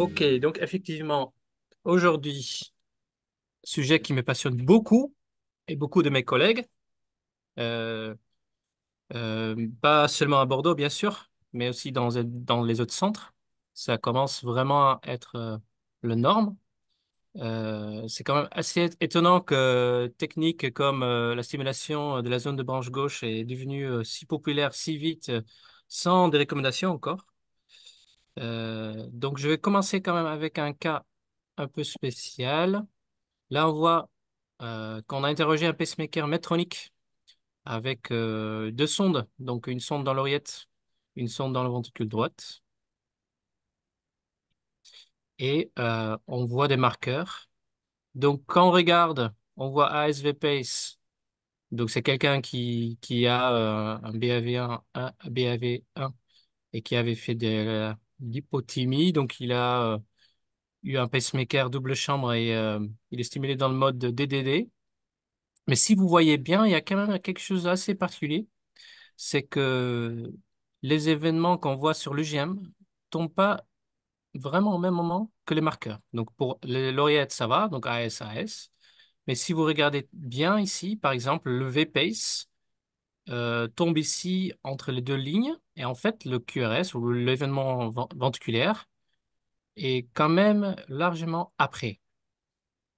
Ok, donc effectivement, aujourd'hui, sujet qui me passionne beaucoup et beaucoup de mes collègues, euh, euh, pas seulement à Bordeaux bien sûr, mais aussi dans, les autres centres. Ça commence vraiment à être la euh, le norme. c'est quand même assez étonnant que techniques comme la stimulation de la zone de branche gauche est devenue si populaire si vite, sans des recommandations encore. Euh, donc, je vais commencer quand même avec un cas un peu spécial. Là, on voit euh, qu'on a interrogé un pacemaker Medtronic avec euh, deux sondes, donc une sonde dans l'oreillette, une sonde dans le ventricule droite. Et on voit des marqueurs. Donc, quand on regarde, on voit ASV Pace. Donc, c'est quelqu'un qui, qui, a un bav un BAV1 et qui avait fait des, l'hypothémie. Donc, il a euh, eu un pacemaker double chambre et euh, il est stimulé dans le mode DDD. Mais si vous voyez bien, il y a quand même quelque chose d'assez particulier. C'est que les événements qu'on voit sur l'UGM tombent pas vraiment au même moment que les marqueurs. Donc, pour les lauréates, ça va, donc AS, Mais si vous regardez bien ici, par exemple, le V-PACE, euh, tombe ici entre les deux lignes. Et en fait, le QRS ou l'événement ventriculaire est quand même largement après.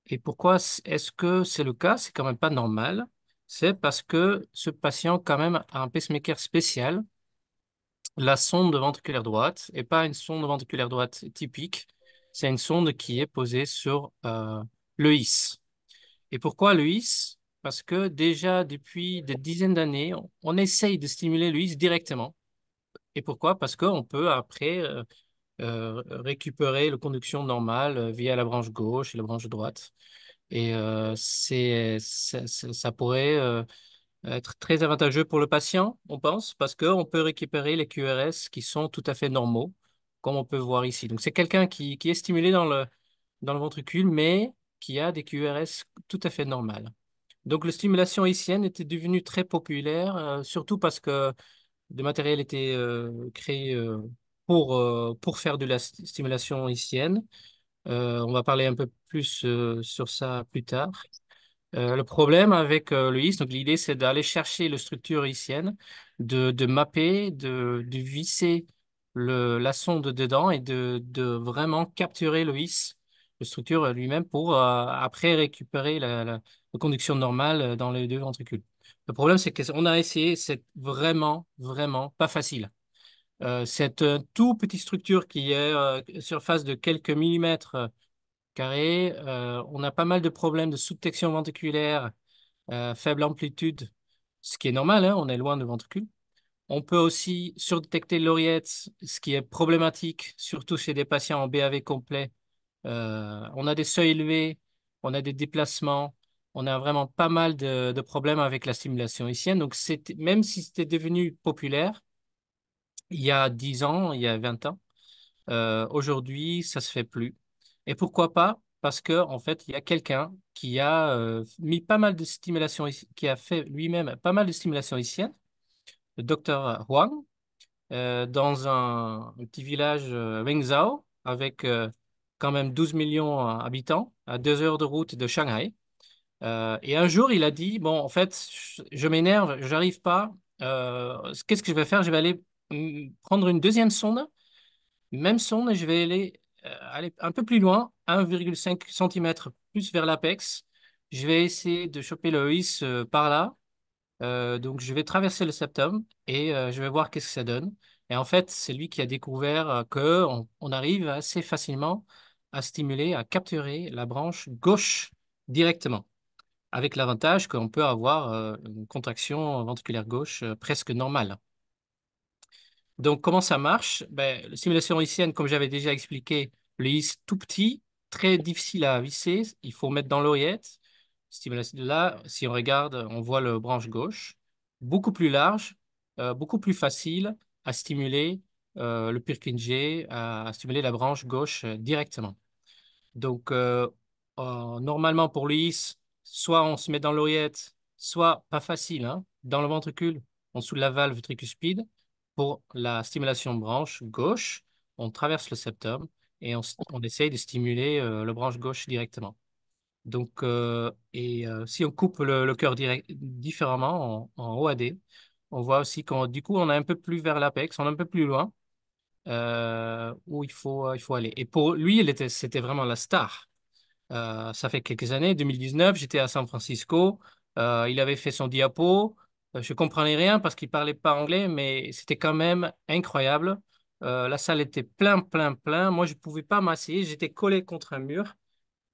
Et pourquoi est-ce que c'est le cas C'est quand même pas normal. C'est parce que ce patient quand même a un pacemaker spécial, la sonde ventriculaire droite, et pas une sonde ventriculaire droite typique. C'est une sonde qui est posée sur euh, le HIS. Et pourquoi le HIS parce que déjà depuis des dizaines d'années, on, essaye de stimuler le directement. Et pourquoi Parce qu'on peut après euh, euh, récupérer la conduction normale euh, via la branche gauche et la branche droite. Et ça pourrait être très avantageux pour le patient, on pense, parce qu'on peut récupérer les QRS qui sont tout à fait normaux, comme on peut voir ici. Donc c'est quelqu'un qui, qui est stimulé dans le, dans le ventricule, mais qui a des QRS tout à fait normales. Donc, la stimulation haïtienne était devenue très populaire, euh, surtout parce que le matériel était euh, créé euh, pour, pour faire de la stimulation haïtienne. on va parler un peu plus sur ça plus tard. le problème avec le HIS, donc l'idée, c'est d'aller chercher la structure haïtienne, de, mapper, de, de visser le, la sonde dedans et de, vraiment capturer le HIS, le structure lui-même, pour après récupérer la de conduction normale euh, dans les deux ventricules. Le problème, c'est qu'on a essayé, c'est vraiment, vraiment pas facile. Euh, c'est cette tout petite structure qui est euh, surface de quelques millimètres carrés, on a pas mal de problèmes de sous detection ventriculaire, faible amplitude, ce qui est normal, hein, on est loin de ventricule. On peut aussi surdétecter l'oreillette, ce qui est problématique, surtout chez des patients en BAV complet. on a des seuils élevés, on a des déplacements, on a vraiment pas mal de, problèmes avec la stimulation haïtienne. Donc, même si c'était devenu populaire il y a 10 ans, il y a 20 ans, euh, aujourd'hui, ça ne se fait plus. Et pourquoi pas Parce que en fait, il y a quelqu'un qui a euh, mis pas mal de stimulation, qui a fait lui-même pas mal de stimulation haïtienne, le docteur Huang, euh, dans un, petit village Wenzhou, avec quand même 12 millions d'habitants, à deux heures de route de Shanghai. Euh, et un jour, il a dit, bon, en fait, je, je m'énerve, j'arrive pas. Euh, qu'est-ce que je vais faire? Je vais aller prendre une deuxième sonde, même sonde, je vais aller, euh, aller un peu plus loin, 1,5 cm plus vers l'apex. Je vais essayer de choper le his par là. donc, je vais traverser le septum et je vais voir qu'est-ce que ça donne. Et en fait, c'est lui qui a découvert qu'on arrive assez facilement à stimuler, à capturer la branche gauche directement avec l'avantage qu'on peut avoir euh, une contraction ventriculaire gauche euh, presque normale. Donc, comment ça marche ben, La simulation haïtienne, comme j'avais déjà expliqué, le tout petit, très difficile à visser, il faut mettre dans l'oreillette. Là, si on regarde, on voit le branche gauche, beaucoup plus large, euh, beaucoup plus facile à stimuler le Purkinje, à, stimuler la branche gauche directement. Donc, normalement, pour le soit on se met dans l'oreillette, soit pas facile, hein. dans le ventricule, on soulève la valve tricuspide pour la stimulation branche gauche, on traverse le septum et on, on essaye de stimuler euh, le branche gauche directement. Donc, euh, et euh, si on coupe le, cœur différemment en, en, OAD, on voit aussi qu'on, du coup, on est un peu plus vers l'apex, on est un peu plus loin où il faut, il faut aller. Et pour lui, c'était vraiment la star euh, ça fait quelques années, 2019, j'étais à San Francisco. Euh, il avait fait son diapo. Euh, je comprenais rien parce qu'il parlait pas anglais, mais c'était quand même incroyable. la salle était plein, plein, plein. Moi, je ne pouvais pas m'asseoir. J'étais collé contre un mur.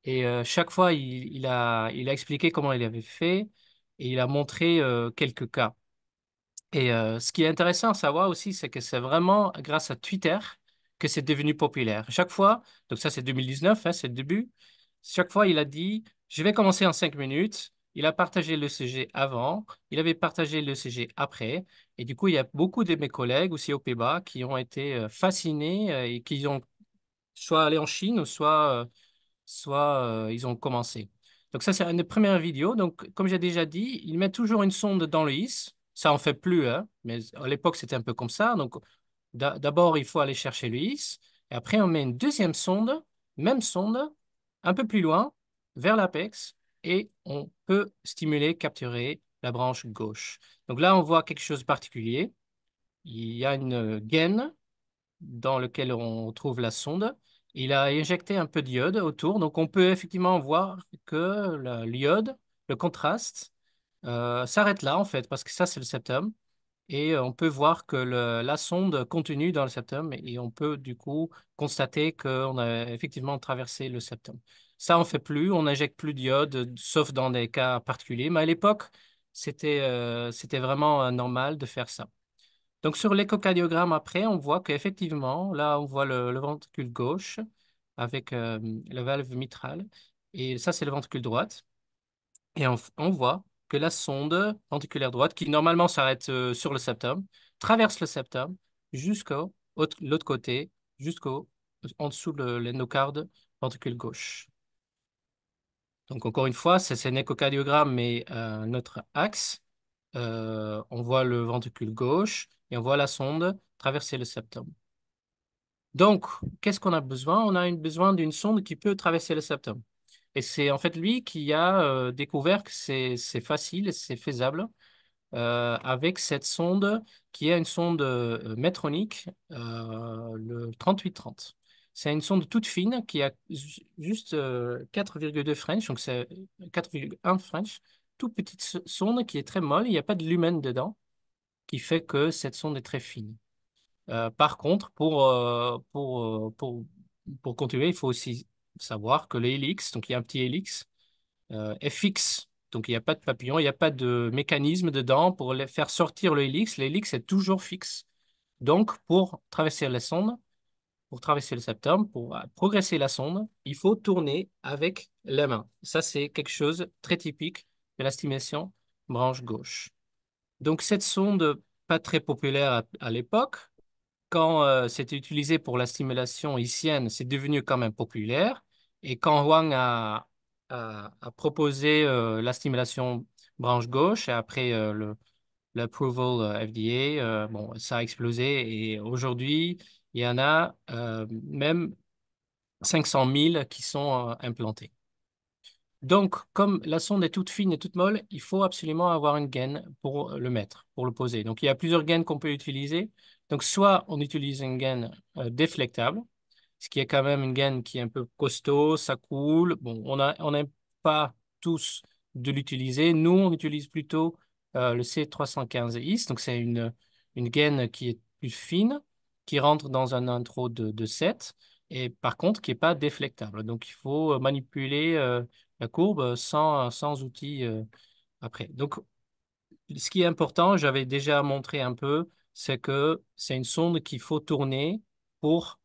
Et chaque fois, il, il, a, expliqué comment il avait fait et il a montré quelques cas. Et ce qui est intéressant à savoir aussi, c'est que c'est vraiment grâce à Twitter que c'est devenu populaire. Chaque fois, donc ça c'est 2019, hein, c'est le début, chaque fois, il a dit, je vais commencer en cinq minutes. Il a partagé le sujet avant, il avait partagé le sujet après. Et du coup, il y a beaucoup de mes collègues aussi au Pays-Bas qui ont été euh, fascinés euh, et qui ont soit allé en Chine, soit, euh, soit ils ont commencé. Donc ça, c'est une première vidéo. Donc, comme j'ai déjà dit, il met toujours une sonde dans le IS. Ça, en fait plus, hein? mais à l'époque, c'était un peu comme ça. Donc, d'abord, il faut aller chercher le IS. Et après, on met une deuxième sonde, même sonde, un peu plus loin, vers l'apex, et on peut stimuler, capturer la branche gauche. Donc là, on voit quelque chose de particulier. Il y a une gaine dans laquelle on trouve la sonde. Il a injecté un peu d'iode autour, donc on peut effectivement voir que l'iode, le contraste, euh, s'arrête là en fait, parce que ça c'est le septum. Et on peut voir que la sonde continue dans le septum et on peut du coup constater qu'on a effectivement traversé le septum. Ça, on ne fait plus, on n'injecte plus d'iode, sauf dans des cas particuliers. Mais à l'époque, c'était vraiment normal de faire ça. Donc sur l'échocardiogramme après, on voit qu'effectivement, là, on voit le, ventricule gauche avec la valve mitrale. Et ça, c'est le ventricule droite. Et on voit que la sonde ventriculaire droite, qui normalement s'arrête euh, sur le septum, traverse le septum jusqu'au l'autre côté, jusqu'au en dessous de l'endocarde ventricule gauche. Donc encore une fois, c'est un échocardiogramme, mais euh, notre axe. Euh, on voit le ventricule gauche et on voit la sonde traverser le septum. Donc, qu'est-ce qu'on a besoin On a besoin d'une sonde qui peut traverser le septum. Et c'est en fait lui qui a euh, découvert que c'est facile, c'est faisable euh, avec cette sonde qui est une sonde euh, métronique, le 3830. C'est une sonde toute fine qui a juste 4,2 French, donc c'est 4,1 French, toute petite sonde qui est très molle, il n'y a pas de lumen dedans, qui fait que cette sonde est très fine. par contre, pour, pour, pour, pour, continuer, il faut aussi savoir que l'hélix, donc il y a un petit hélix, est euh, fixe. Donc il n'y a pas de papillon, il n'y a pas de mécanisme dedans pour faire sortir le L'hélix est toujours fixe. Donc pour traverser la sonde, pour traverser le septum pour progresser la sonde, il faut tourner avec la main. Ça, c'est quelque chose très typique de la stimulation branche gauche. Donc cette sonde, pas très populaire à, l'époque, quand euh, c'était utilisé pour la stimulation hicienne, c'est devenu quand même populaire. Et quand Huang a, proposé euh, la stimulation branche gauche et après euh, le l'approval euh, FDA, bon, ça a explosé et aujourd'hui, il y en a même 500 000 qui sont implantés. Donc, comme la sonde est toute fine et toute molle, il faut absolument avoir une gaine pour le mettre, pour le poser. Donc, il y a plusieurs gaines qu'on peut utiliser. Donc, soit on utilise une gaine déflectable, ce qui est quand même une gaine qui est un peu costaud, ça coule. Bon, on a on pas tous de l'utiliser. Nous, on utilise plutôt euh, le C315X, donc c'est une, une gaine qui est plus fine, qui rentre dans un intro de, de 7, et par contre qui n'est pas déflectable. Donc il faut euh, manipuler euh, la courbe sans, sans outil après. Donc ce qui est important, j'avais déjà montré un peu, c'est que c'est une sonde qu'il faut tourner pour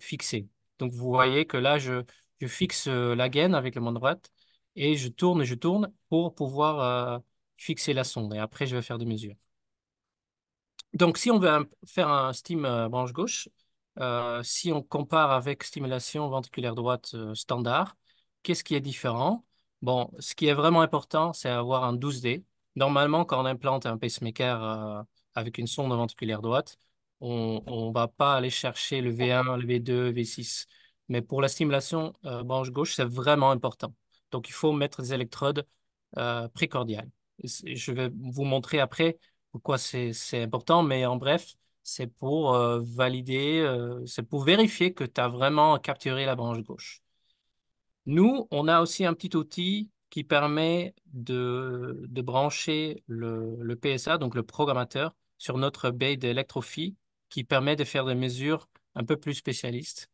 fixé. Donc vous voyez que là, je, fixe euh, la gaine avec le main droite et je tourne je tourne pour pouvoir euh, fixer la sonde. Et après, je vais faire des mesures. Donc si on veut faire un stim euh, branche gauche, si on compare avec stimulation ventriculaire droite standard, qu'est-ce qui est différent Bon, ce qui est vraiment important, c'est avoir un 12D. Normalement, quand on implante un pacemaker avec une sonde ventriculaire droite, on ne va pas aller chercher le V1, le V2, V6. Mais pour la stimulation euh, branche gauche, c'est vraiment important. Donc, il faut mettre des électrodes euh, précordiales. Je vais vous montrer après pourquoi c'est important, mais en bref, c'est pour euh, valider, c'est pour vérifier que tu as vraiment capturé la branche gauche. Nous, on a aussi un petit outil qui permet de, brancher le, PSA, donc le programmateur, sur notre baie d'électrophie qui permet de faire des mesures un peu plus spécialistes.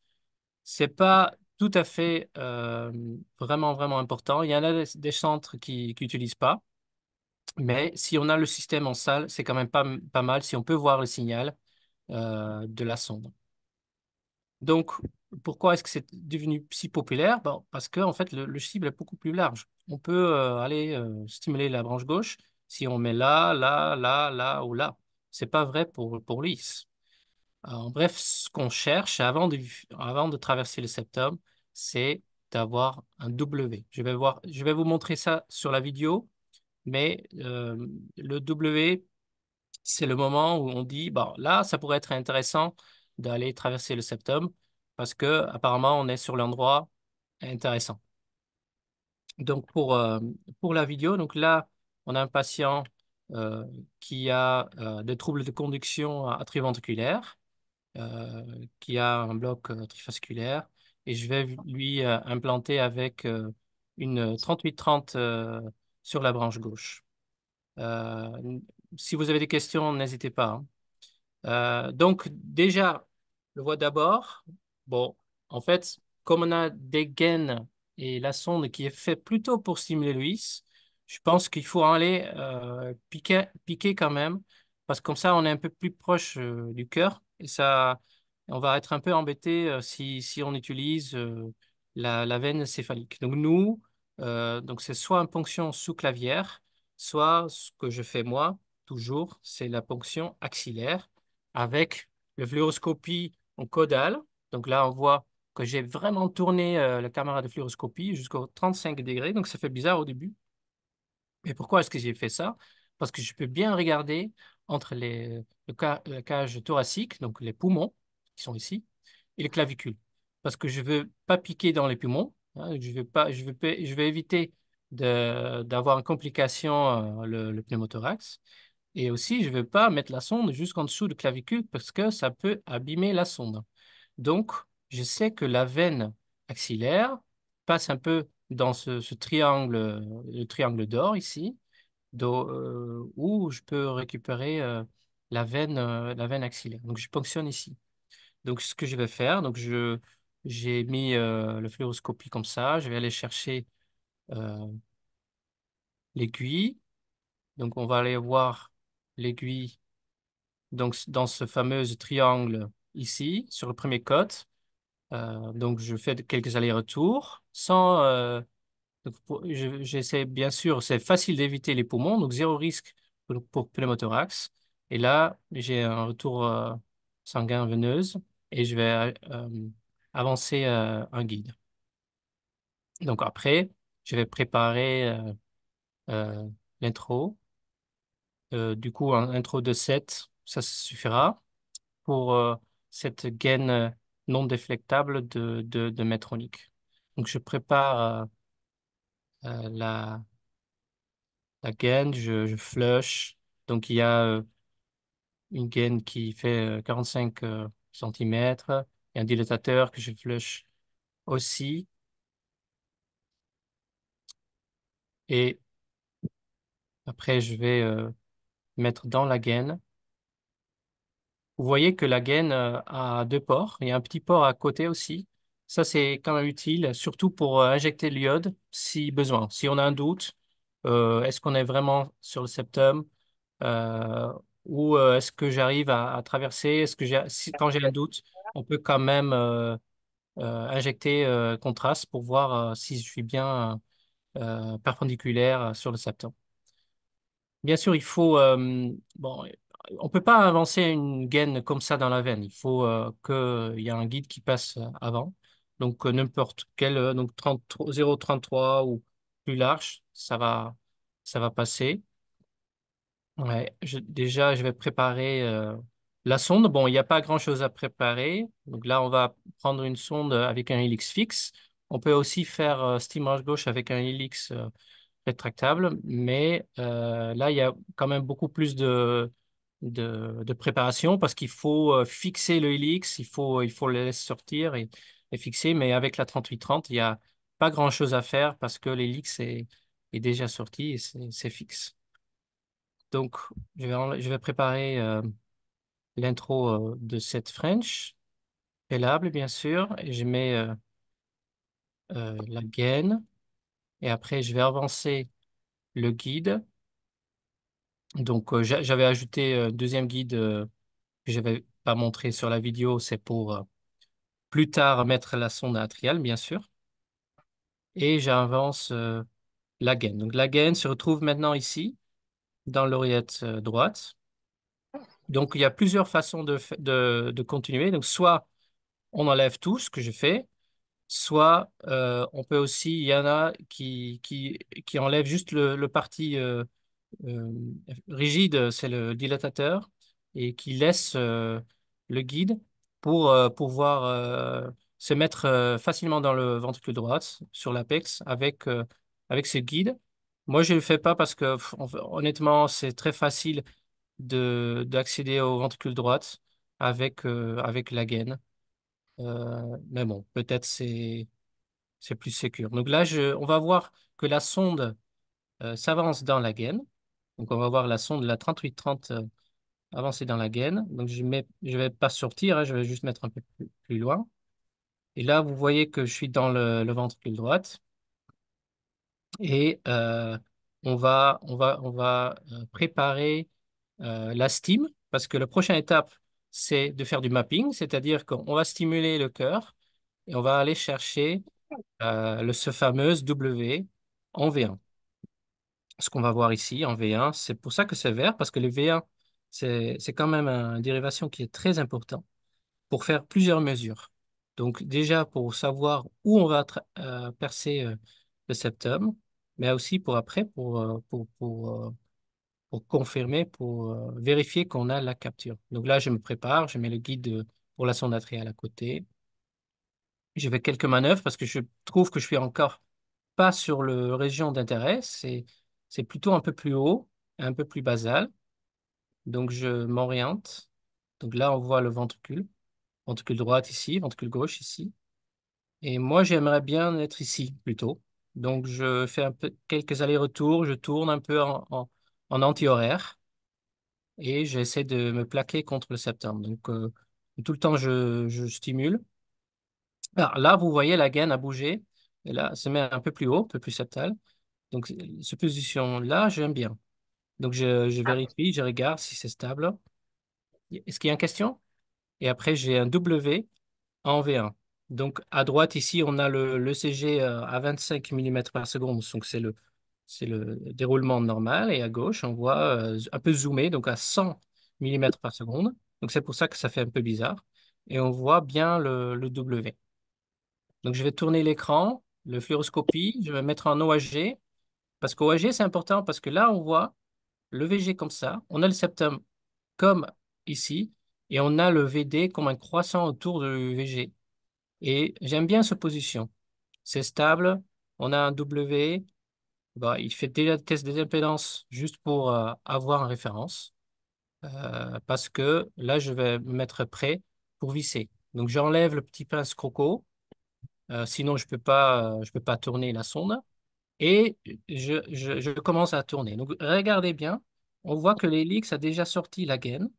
Ce n'est pas tout à fait euh, vraiment, vraiment important. Il y en a des centres qui n'utilisent pas. Mais si on a le système en salle, c'est quand même pas, pas, mal si on peut voir le signal euh, de la sonde. Donc, pourquoi est-ce que c'est devenu si populaire bon, Parce que en fait, le, cible est beaucoup plus large. On peut euh, aller stimuler la branche gauche si on met là, là, là, là ou là. Ce n'est pas vrai pour, pour l'IS. En bref, ce qu'on cherche avant de, traverser le septum, c'est d'avoir un W. Je vais, vous montrer ça sur la vidéo, mais euh, le W, c'est le moment où on dit, là, ça pourrait être intéressant d'aller traverser le septum parce que apparemment on est sur l'endroit intéressant. Donc pour, euh, la vidéo, donc là, on a un patient euh, qui a des troubles de conduction triventriculaire. Euh, qui a un bloc euh, trifasculaire et je vais lui euh, implanter avec une 3830 sur la branche gauche. si vous avez des questions, n'hésitez pas. Hein. donc déjà, le voit d'abord. Bon, en fait, comme on a des gaines et la sonde qui est faite plutôt pour stimuler Lewis, je pense qu'il faut aller piquer, piquer quand même, parce que comme ça, on est un peu plus proche du cœur ça, on va être un peu embêté euh, si, on utilise euh, la, veine céphalique. Donc nous, euh, donc c'est soit une ponction sous clavière, soit ce que je fais moi, toujours, c'est la ponction axillaire avec le fluoroscopie en caudale. Donc là, on voit que j'ai vraiment tourné la caméra de fluoroscopie jusqu'au 35 degrés, donc ça fait bizarre au début. Mais pourquoi est-ce que j'ai fait ça Parce que je peux bien regarder entre les, le la cage thoracique, donc les poumons, qui sont ici, et les clavicules. Parce que je ne veux pas piquer dans les poumons, hein, je, veux pas, je, je vais éviter d'avoir une complication euh, le, pneumothorax. Et aussi, je ne veux pas mettre la sonde jusqu'en dessous du clavicule parce que ça peut abîmer la sonde. Donc, je sais que la veine axillaire passe un peu dans ce, ce triangle, le triangle d'or ici, euh, où je peux récupérer euh, la veine, euh, la veine axillaire. Donc, je ponctionne ici. Donc, ce que je vais faire, donc je, j'ai mis le fluoroscopie comme ça. Je vais aller chercher l'aiguille. Donc, on va aller voir l'aiguille donc, dans ce fameux triangle ici, sur le premier côte. donc, je fais quelques allers-retours sans J'essaie, bien sûr, c'est facile d'éviter les poumons, donc zéro risque pour pneumothorax. Et là, j'ai un retour euh, sanguin veneuse et je vais euh, euh, avancer un guide. Donc après, je vais préparer l'intro. du coup, un intro de 7, ça suffira pour cette gaine non déflectable de, de, de Donc je prépare euh, la, la gaine, je, flush. Donc il y a euh, une gaine qui fait 45 cm, et un dilatateur que je flush aussi. Et après, je vais euh, mettre dans la gaine. Vous voyez que la gaine a deux ports. Il y a un petit port à côté aussi. Ça, c'est quand même utile, surtout pour euh, injecter l'iode si besoin. Si on a un doute, euh, est-ce qu'on est vraiment sur le septum euh, ou est-ce que j'arrive à, traverser Est-ce que quand j'ai un doute, on peut quand même injecter contraste pour voir si je suis bien perpendiculaire sur le septum. Bien sûr, il faut bon, on ne peut pas avancer une gaine comme ça dans la veine. Il faut qu'il y ait un guide qui passe avant. Donc euh, n'importe quel, euh, donc 0,33 ou plus large, ça va, ça va passer. déjà, je vais préparer euh, la sonde. Bon, il n'y a pas grand-chose à préparer. Donc là, on va prendre une sonde avec un helix fixe. On peut aussi faire euh, steam gauche avec un helix rétractable, mais là, il y a quand même beaucoup plus de, de, préparation parce qu'il faut fixer le helix, il faut, il faut le laisser sortir et est fixé, mais avec la 3830, il n'y a pas grand-chose à faire parce que l'hélix est, déjà sorti et c'est fixe. Donc, je vais, je vais préparer euh, l'intro euh, de cette French, l'able bien sûr, et je mets euh, la gaine, et après je vais avancer le guide. Donc, j'avais ajouté un deuxième guide que je n'avais pas montré sur la vidéo, c'est pour plus tard mettre la sonde atriale, bien sûr. Et j'avance euh, la gaine. Donc la gaine se retrouve maintenant ici, dans l'oreillette euh, droite. Donc il y a plusieurs façons de, de, continuer. Donc soit on enlève tout, ce que je fais, soit euh, on peut aussi, il y en a qui, qui, qui enlève juste le, le parti rigide, c'est le dilatateur, et qui laisse le guide pour euh, pouvoir euh, se mettre euh, facilement dans le ventricule droit sur l'apex avec, avec ce guide. Moi, je ne le fais pas parce que honnêtement, c'est très facile de d'accéder au ventricule droit avec, avec la gaine. mais bon, peut-être c'est c'est plus sûr. Donc là, on va voir que la sonde s'avance dans la gaine. Donc on va voir la sonde, la 3830, avancer dans la gaine. Donc, je ne je vais pas sortir, hein, je vais juste mettre un peu plus, loin. Et là, vous voyez que je suis dans le, ventre ventricule droite. Et euh, on va, on va, on va euh, préparer euh, la stim, parce que la prochaine étape, c'est de faire du mapping, c'est-à-dire qu'on va stimuler le cœur et on va aller chercher le, ce fameux W en V1. Ce qu'on va voir ici en V1, c'est pour ça que c'est vert, parce que les V1 c'est quand même une dérivation qui est très importante pour faire plusieurs mesures. Donc déjà pour savoir où on va euh, percer euh, le septum, mais aussi pour après, pour, euh, pour, confirmer, pour vérifier qu'on a la capture. Donc là, je me prépare, je mets le guide pour la sonde atriale à côté. Je fais quelques manœuvres parce que je trouve que je suis encore pas sur le région d'intérêt, c'est plutôt un peu plus haut, un peu plus basal. Donc, je m'oriente. Donc là, on voit le ventricule. Ventricule droite ici, ventricule gauche ici. Et moi, j'aimerais bien être ici plutôt. Donc, je fais quelques allers-retours, je tourne un peu en, anti-horaire et j'essaie de me plaquer contre le septum. Donc, euh, tout le temps, je, stimule. Alors, là, vous voyez, la gaine a bougé. Et là, elle se met un peu plus haut, un peu plus septal. Donc, cette position-là, j'aime bien. Donc, je, ah. vérifie, je regarde si c'est stable. Est-ce qu'il y a une question? Et après, j'ai un W en V1. Donc, à droite, ici, on a le, CG euh, à 25 mm par seconde. Donc, c'est le, le déroulement normal. Et à gauche, on voit euh, un peu zoomé, donc à 100 mm par seconde. Donc, c'est pour ça que ça fait un peu bizarre. Et on voit bien le, W. Donc, je vais tourner l'écran, le fluoroscopie. Je vais mettre en OAG. Parce qu'OAG, c'est important parce que là, on voit le VG comme ça, on a le septum comme ici, et on a le VD comme un croissant autour du VG. Et j'aime bien cette position. C'est stable, on a un W, bah, il fait déjà le test des impédances juste pour euh, avoir une référence, euh, parce que là, je vais me mettre prêt pour visser. Donc, j'enlève le petit pince croco, euh, sinon je ne peux, pas, je peux pas tourner la sonde. Et je, commence à tourner. Donc, regardez bien. On voit que l'hélix a déjà sorti la gaine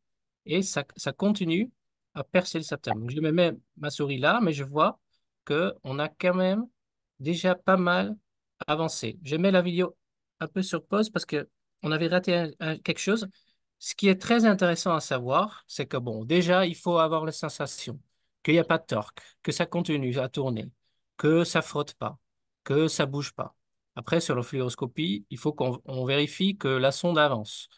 et ça, continue à percer le septum. je mets ma souris là, mais je vois qu'on a quand même déjà pas mal avancé. Je mets la vidéo un peu sur pause parce qu'on avait raté quelque chose. Ce qui est très intéressant à savoir, c'est que, bon, déjà, il faut avoir la sensation qu'il n'y a pas de torque, que ça continue à tourner, que ça frotte pas, que ça bouge pas. Après, sur la fluoroscopie, il faut qu'on vérifie que la sonde avance.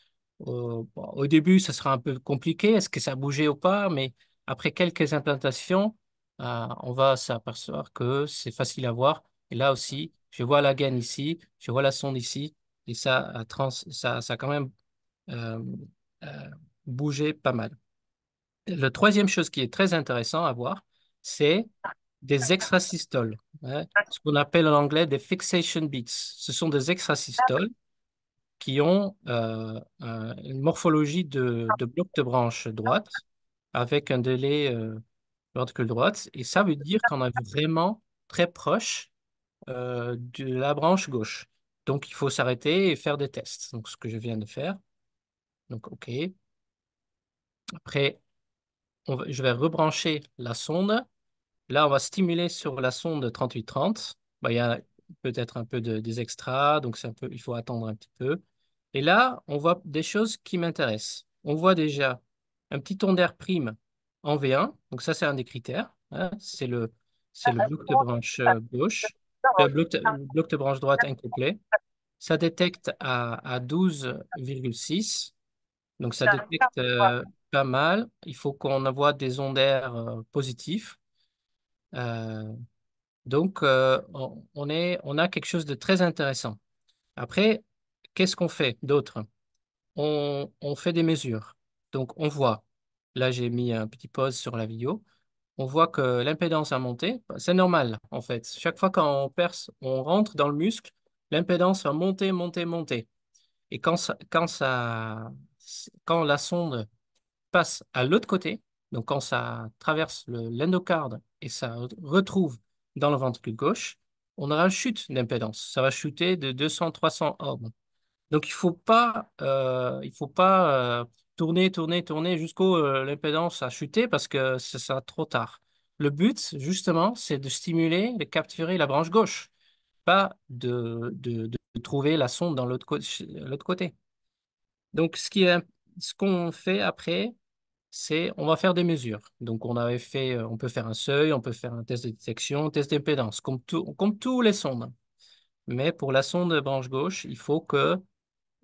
Euh, au début, ça sera un peu compliqué, est-ce que ça a bougé ou pas, mais après quelques implantations, euh, on va s'apercevoir que c'est facile à voir. Et là aussi, je vois la gaine ici, je vois la sonde ici, et ça a, trans, ça, ça quand même euh, bougé pas mal. La troisième chose qui est très intéressant à voir, c'est des extrasystoles, hein, ah. ce qu'on appelle en anglais des fixation beats. Ce sont des extrasystoles qui ont euh, euh, une morphologie de, bloc de branche droite avec un délai vertical euh, droite. Et ça veut dire qu'on est vraiment très proche de la branche gauche. Donc, il faut s'arrêter et faire des tests. Donc, ce que je viens de faire. Donc, OK. Après, je vais rebrancher la sonde Là, on va stimuler sur la sonde 3830. Bah, il y a peut-être un peu de, des extras, donc un peu, il faut attendre un petit peu. Et là, on voit des choses qui m'intéressent. On voit déjà un petit ton prime en V1. Donc ça, c'est un des critères. Hein. C'est le, bloc de branche euh, gauche, euh, le bloc de, branche droite incomplet. Ça détecte à, 12,6. Donc ça détecte euh, pas mal. Il faut qu'on envoie des ondes positifs. Euh, donc, euh, on, est, on a quelque chose de très intéressant. Après, qu'est-ce qu'on fait d'autre? On, on fait des mesures. Donc, on voit, là j'ai mis un petit pause sur la vidéo, on voit que l'impédance a monté. Bah, c'est normal, en fait. Chaque fois qu'on perce, on rentre dans le muscle, l'impédance va monter, monter, monter. Et quand, ça, quand, ça, quand la sonde passe à l'autre côté, donc quand ça traverse l'endocarde et ça retrouve dans le ventricule gauche, on aura une chute d'impédance. Ça va chuter de 200-300 ohms. Donc, il ne faut pas, il faut pas euh, euh, tourner, tourner, tourner jusqu'au euh, l'impédance a chuté parce que ça sera trop tard. Le but, justement, c'est de stimuler, de capturer la branche gauche, pas de, de, trouver la sonde dans l'autre côté. Donc, ce qu'on ce qu'on fait après, c'est on va faire des mesures. Donc, on avait fait, euh, on peut faire un seuil, on peut faire un test de détection, test d'impédance, comme, tout, comme tous les sondes. Mais pour la sonde branche gauche, il faut que,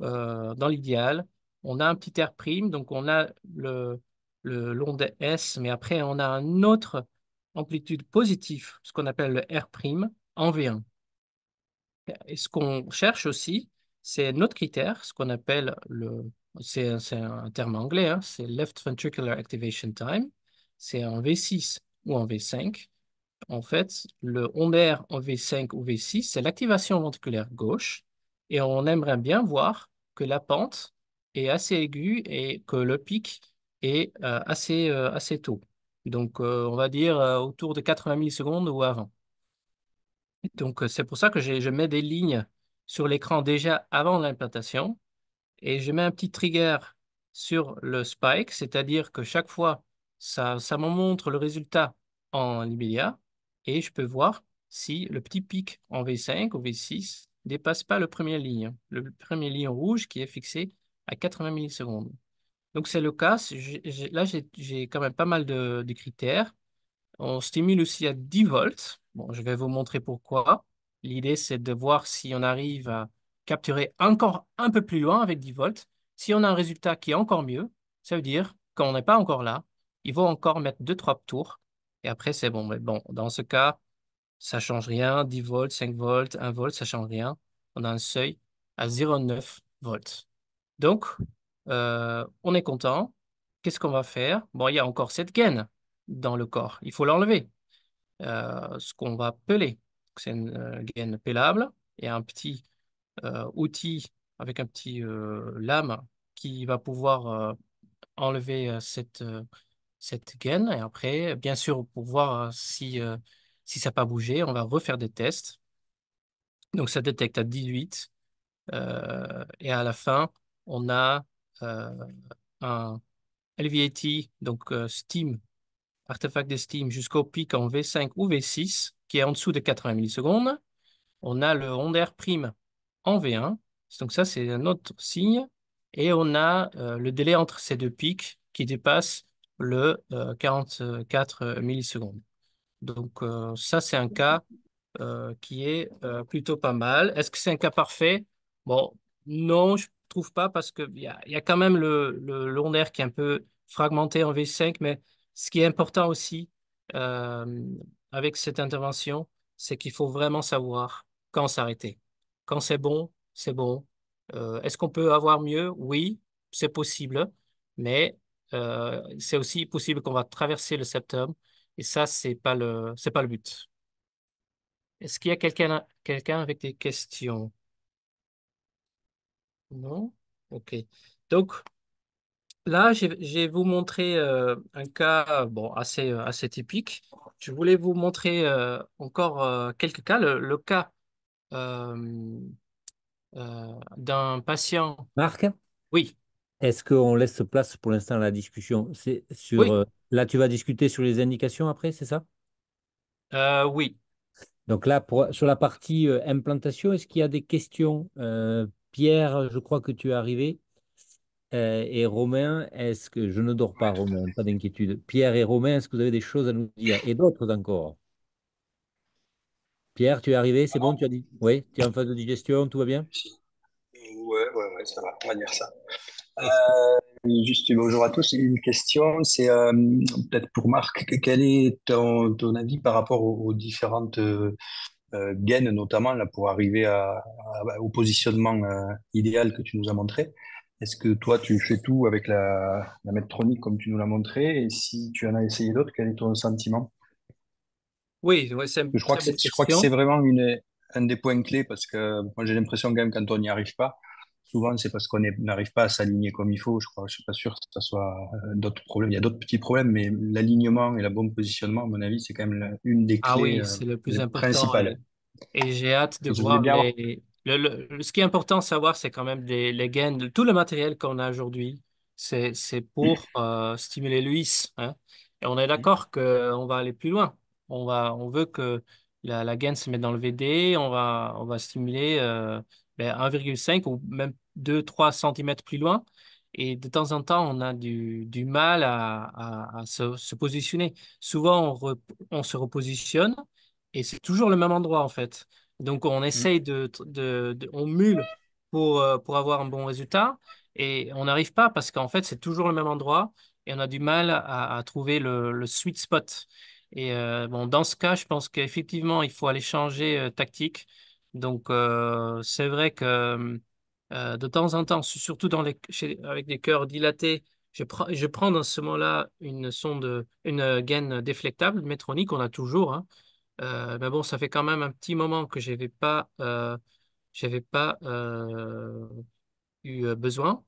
euh, dans l'idéal, on a un petit R prime, donc on a le, le l'onde S, mais après on a un autre amplitude positive, ce qu'on appelle le R prime, en V1. Et ce qu'on cherche aussi, c'est notre critère, ce qu'on appelle le, c'est un terme anglais, hein. c'est Left Ventricular Activation Time, c'est en V6 ou en V5. En fait, le on en V5 ou V6, c'est l'activation ventriculaire gauche, et on aimerait bien voir que la pente est assez aiguë et que le pic est euh, assez, euh, assez tôt. Donc, euh, on va dire autour de 80 millisecondes ou avant. Donc, c'est pour ça que je mets des lignes sur l'écran déjà avant l'implantation et je mets un petit trigger sur le spike, c'est-à-dire que chaque fois, ça, ça me montre le résultat en Libéia et je peux voir si le petit pic en V5 ou V6 dépasse pas le premier ligne, le premier ligne rouge qui est fixé à 80 millisecondes. Donc c'est le cas, là j'ai quand même pas mal de, de, critères. On stimule aussi à 10 volts. Bon, je vais vous montrer pourquoi. L'idée c'est de voir si on arrive à capturer encore un peu plus loin avec 10 volts. Si on a un résultat qui est encore mieux, ça veut dire qu'on n'est pas encore là. Il faut encore mettre 2-3 tours. Et après, c'est bon. Mais bon, dans ce cas, ça change rien. 10 volts, 5 volts, 1 volt, ça change rien. On a un seuil à 0,9 volts. Donc, euh, on est content. Qu'est-ce qu'on va faire Bon, il y a encore cette gaine dans le corps. Il faut l'enlever. Euh, ce qu'on va peler. C'est une euh, gaine pelable et un petit euh, outil avec un petit euh, lame qui va pouvoir euh, enlever cette, cette gaine. Et après, bien sûr, pour voir si, si ça n'a pas bougé, on va refaire des tests. Donc ça détecte à 18. et à la fin, on a un LVAT, donc Steam, artefact de Steam jusqu'au pic en V5 ou V6, qui est en dessous de 80 millisecondes. On a le Honda Prime en V1. Donc ça, c'est un autre signe. Et on a euh, le délai entre ces deux pics qui dépasse le 44 euh, euh, millisecondes. Donc ça, c'est un cas qui est plutôt pas mal. Est-ce que c'est un cas parfait Bon, non, je ne trouve pas parce qu'il y a, y a quand même le, le d'air qui est un peu fragmenté en V5, mais ce qui est important aussi avec cette intervention, c'est qu'il faut vraiment savoir quand s'arrêter. Quand c'est bon, c'est bon. Euh, est-ce qu'on peut avoir mieux? Oui, c'est possible, mais euh, c'est aussi possible qu'on va traverser le septum, et ça, c'est pas le, c'est pas le but. Est-ce qu'il y a quelqu'un, quelqu'un avec des questions? Non? Ok. Donc, Là, j'ai vous montré euh, un cas bon, assez, assez typique. Je voulais vous montrer encore quelques cas. Le, le, cas euh, euh, d'un patient. Marc Oui. Est-ce qu'on laisse place pour l'instant à la discussion sur euh, là, tu vas discuter sur les indications après, c'est ça Oui. Donc là, pour, sur la partie implantation, est-ce qu'il y a des questions Pierre, je crois que tu es arrivé. et Romain, est-ce que je ne dors pas, Romain, pas d'inquiétude. Pierre et Romain, est-ce que vous avez des choses à nous dire Et d'autres encore Pierre, tu es arrivé, c'est bon, tu as dit Oui, tu es en phase de digestion, tout va bien Oui, ça va, on va dire ça. Euh, juste bonjour à tous. Une question, c'est euh, peut-être pour Marc, quel est ton, avis par rapport aux, différentes euh, gaines, notamment là, pour arriver au positionnement idéal que tu nous as montré Est-ce que toi, tu fais tout avec la, la comme tu nous l'as montré Et si tu en as essayé d'autres, quel est ton sentiment oui, je crois que je crois que c'est vraiment une, un des points clés parce que moi j'ai l'impression quand même quand on n'y arrive pas, souvent c'est parce qu'on n'arrive pas à s'aligner comme il faut. Je crois, je suis pas sûr que ça soit euh, d'autres problèmes. Il y a d'autres petits problèmes, mais l'alignement et le bon positionnement, à mon avis, c'est quand même une des ah clés oui, c'est le euh, plus important, principales. Et j'ai hâte de voir les, ce qui est important à savoir, c'est quand même les, gains. Tout le matériel qu'on a aujourd'hui, c'est pour euh, stimuler l'UIS. Hein. Et on est d'accord qu'on va aller plus loin on va, on veut que la, gaine se mette dans le VD, on va, on va stimuler 1,5 euh, ben, ou même 2-3 cm plus loin. Et de temps en temps, on a du, mal à, se, positionner. Souvent, on, se repositionne et c'est toujours le même endroit en fait. Donc, on mm. essaye de, on mule pour, euh, pour avoir un bon résultat et on n'arrive pas parce qu'en fait, c'est toujours le même endroit et on a du mal à, trouver le sweet spot. Et euh, bon, dans ce cas, je pense qu'effectivement, il faut aller changer euh, tactique. Donc, euh, c'est vrai que de temps en temps, surtout dans les, avec des cœurs dilatés, je, je prends dans ce moment-là une sonde, une gaine déflectable, métronique, on a toujours. Hein. mais bon, ça fait quand même un petit moment que je n'avais pas, pas eu besoin.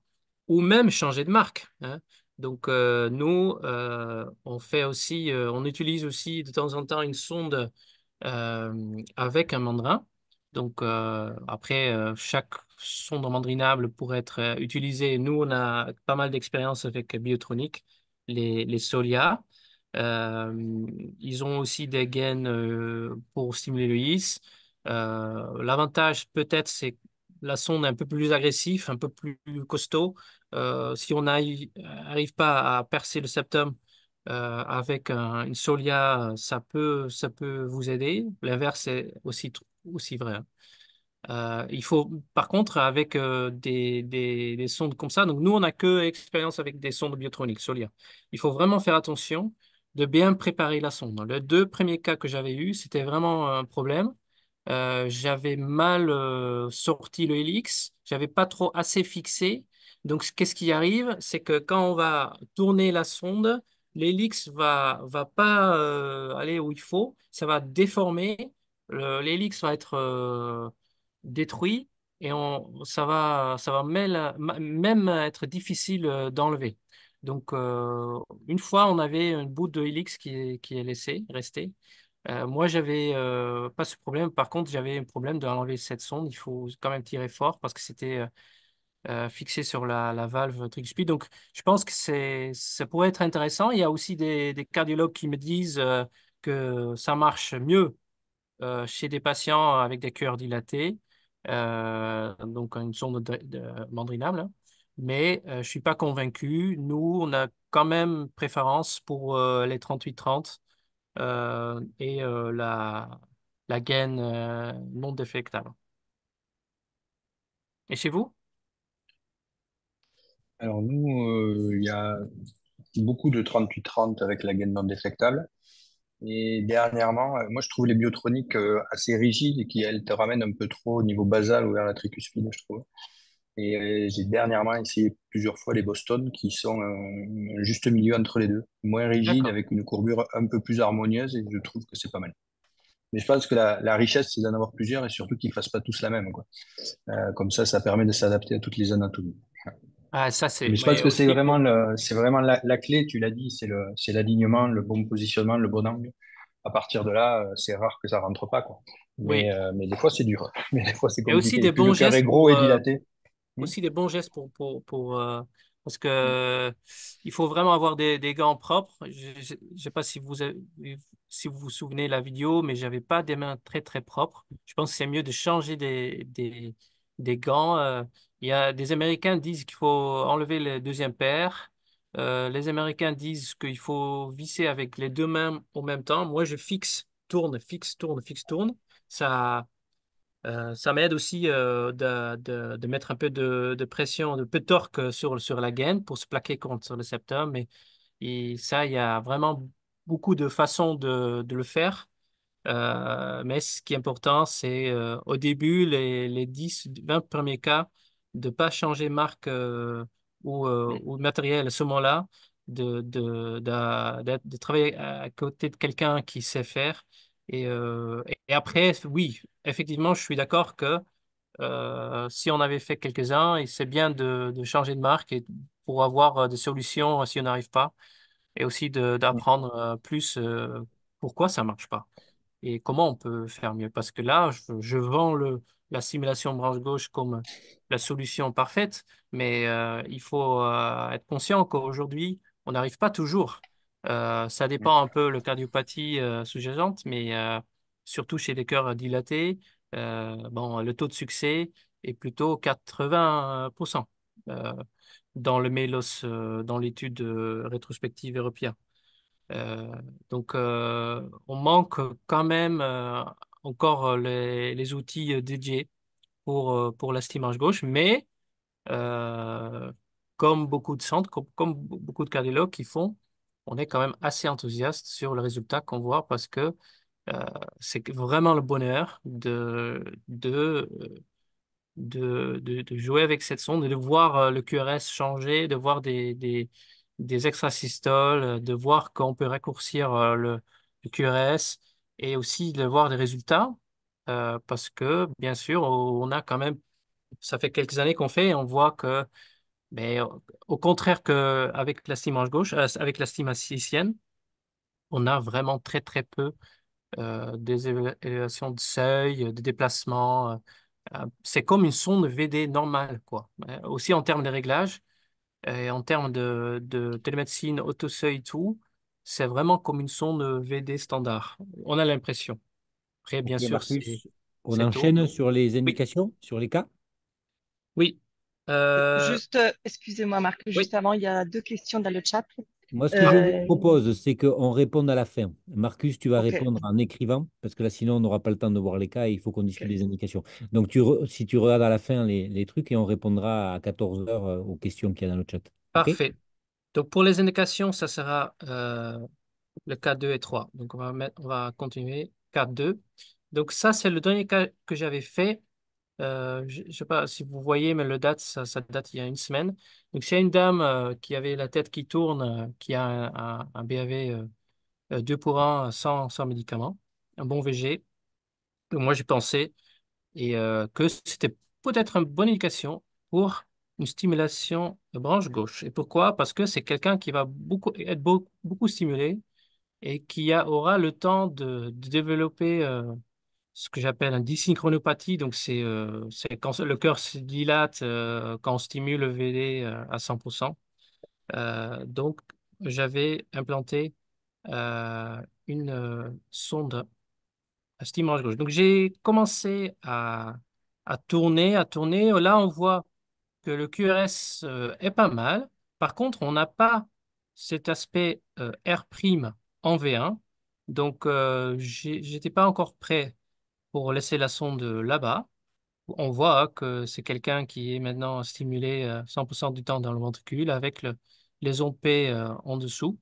Ou même changer de marque. Hein. Donc euh, nous, euh, on fait aussi, euh, on utilise aussi de temps en temps une sonde avec un mandrin. Donc après, chaque sonde mandrinable pourrait être utilisée, nous, on a pas mal d'expérience avec Biotronic, les, les Solia. ils ont aussi des gaines pour stimuler le is L'avantage peut-être, c'est la sonde est un peu plus agressif, un peu plus costaud. Euh, si on n'arrive pas à percer le septum euh, avec une solia, ça peut, ça peut vous aider. L'inverse est aussi, aussi vrai. Hein. Euh, il faut, par contre, avec des, sondes comme ça, donc nous, on n'a que expérience avec des sondes biotroniques, solia. Il faut vraiment faire attention de bien préparer la sonde. Hein. Les deux premiers cas que j'avais eu, c'était vraiment un problème. Euh, j'avais mal euh, sorti le helix, j'avais pas trop assez fixé. Donc, qu'est-ce qui arrive C'est que quand on va tourner la sonde, l'hélix va va pas euh, aller où il faut, ça va déformer, l'hélix va être détruit et on, ça va ça va même, être difficile d'enlever. Donc, une fois, on avait une bout de helix qui, qui est laissé, restée. Euh, moi, j'avais n'avais euh, pas ce problème. Par contre, j'avais un problème de enlever cette sonde. Il faut quand même tirer fort parce que c'était euh, fixé sur la, valve Trixpi. Donc, je pense que ça pourrait être intéressant. Il y a aussi des, cardiologues qui me disent que ça marche mieux chez des patients avec des cœurs dilatés, donc une sonde mandrinable. Hein. Mais je ne suis pas convaincu. Nous, on a quand même préférence pour les 38-30 euh, et euh, la, la gaine euh, non défectable. Et chez vous? Alors nous, il y a beaucoup de 38-30 avec la gaine non défectable. Et dernièrement, moi je trouve les biotroniques assez rigides et qui elles te ramènent un peu trop au niveau basal ou vers la tricuspide, je trouve. Et euh, j'ai dernièrement essayé plusieurs fois les Boston, qui sont un, euh, juste milieu entre les deux, moins rigide, avec une courbure un peu plus harmonieuse, et je trouve que c'est pas mal. Mais je pense que la, richesse, c'est d'en avoir plusieurs, et surtout qu'ils ne fassent pas tous la même. Quoi. Euh, comme ça, ça permet de s'adapter à toutes les anatomies. Ah, ça, c'est... Mais je pense que c'est vraiment, le, c'est vraiment la, clé, tu l'as dit, c'est, le, c'est l'alignement, le bon positionnement, le bon angle. À partir de là, c'est rare que ça rentre pas. Quoi. Mais, mais des fois, c'est dur. Mais des fois, c'est compliqué. aussi des bons gestes. Gros et dilaté. Mmh. aussi des bons gestes pour, pour, pour euh, parce que mmh. il faut vraiment avoir des, des gants propres. Je ne sais pas si vous si vous vous souvenez de la vidéo, mais j'avais pas des mains très très propres. Je pense que c'est mieux de changer des, des, des gants. Euh, il y a des Américains disent qu'il faut enlever le deuxième paire. Euh, les Américains disent qu'il faut visser avec les deux mains au même temps. Moi, je fixe, tourne, fixe, tourne, fixe, tourne. Ça, euh, ça m'aide aussi euh, de, de, mettre un peu de, de, pression, de peu de torque sur, sur la gaine pour se plaquer contre le septum. et ça, il y a vraiment beaucoup de façons de, le faire. Euh, mais ce qui est important, c'est au début, les, les 10, 20 premiers cas, de ne pas changer marque ou, ou, matériel à ce moment-là, de, de, travailler à côté de quelqu'un qui sait faire euh, et, après, oui, effectivement, je suis d'accord que euh, si on avait fait quelques-uns, c'est bien de, changer de marque pour avoir euh, des solutions si on n'arrive pas, et aussi mm. d'apprendre plus pourquoi ça ne marche pas et comment on peut faire mieux. Parce que là, je, vends la simulation branche gauche comme la solution parfaite, mais il faut être conscient qu'aujourd'hui, on n'arrive pas toujours euh, ça mm. dépend un peu le cardiopathie euh, sous-jacente, mais euh, surtout chez les cœurs dilatés, bon, le taux de succès est plutôt 80% dans le MELOS, dans l'étude rétrospective européenne. donc, on manque quand même encore les, les, outils dédiés pour, pour la stimage gauche, mais comme beaucoup de centres, comme beaucoup de cardiologues qui font on est quand même assez enthousiaste sur le résultat qu'on voit parce que euh, c'est vraiment le bonheur euh, de, de, de, jouer avec cette sonde, de voir euh, le QRS changer, de voir des, des, des extrasystoles, de voir qu'on peut raccourcir le, QRS et aussi de voir des résultats parce que, bien sûr, on a quand même, ça fait quelques années qu'on fait, et on voit que mais au contraire qu'avec la cime gauche, avec la cime euh, on a vraiment très très peu euh, des évaluations de seuil, de déplacement. Euh, c'est comme une sonde VD normale, quoi. aussi en termes de réglages, et en termes de, de télémédecine, seuil tout, c'est vraiment comme une sonde VD standard. On a l'impression. Après, bien sûr, on enchaîne sur les indications, sur les cas. Oui, euh, juste, euh, excusez-moi Marcus. Justement, juste avant, il y a deux questions dans le chat. Moi, ce que je euh, vous propose, c'est qu'on réponde à la fin. Marcus, tu vas répondre en écrivant, parce que là, sinon, on n'aura pas le temps de voir les cas et il faut qu'on discute des indications. Donc, si tu regardes à la fin les, trucs et on répondra à 14h aux questions qu'il y a dans le chat. Parfait. Donc, pour les indications, ça sera le cas 2 et 3. Donc, on va, on va continuer. Cas 2. Donc, ça, c'est le dernier cas que j'avais fait. Euh, je ne sais pas si vous voyez, mais le date, ça, date il y a une semaine. Donc, c'est une dame euh, qui avait la tête qui tourne, euh, qui a un, BAV 2 pour 1 sans, médicaments, un bon VG. Donc, moi, j'ai pensé et, que c'était peut-être une bonne indication pour une stimulation de branche gauche. Et pourquoi? Parce que c'est quelqu'un qui va beaucoup, être beaucoup, stimulé et qui aura le temps de, de développer ce que j'appelle un dysynchronopathie. Donc, c'est euh, c'est quand le cœur se dilate euh, quand on stimule le VD euh, à 100%. donc, j'avais implanté une sonde à stimulation gauche. Donc, j'ai commencé à, à, tourner, à tourner. Là, on voit que le QRS est pas mal. Par contre, on n'a pas cet aspect R' en V1. Donc, n'étais pas encore prêt pour laisser la sonde là-bas. On voit que c'est quelqu'un qui est maintenant stimulé 100% euh, du temps dans le ventricule avec les ondes P euh, en dessous.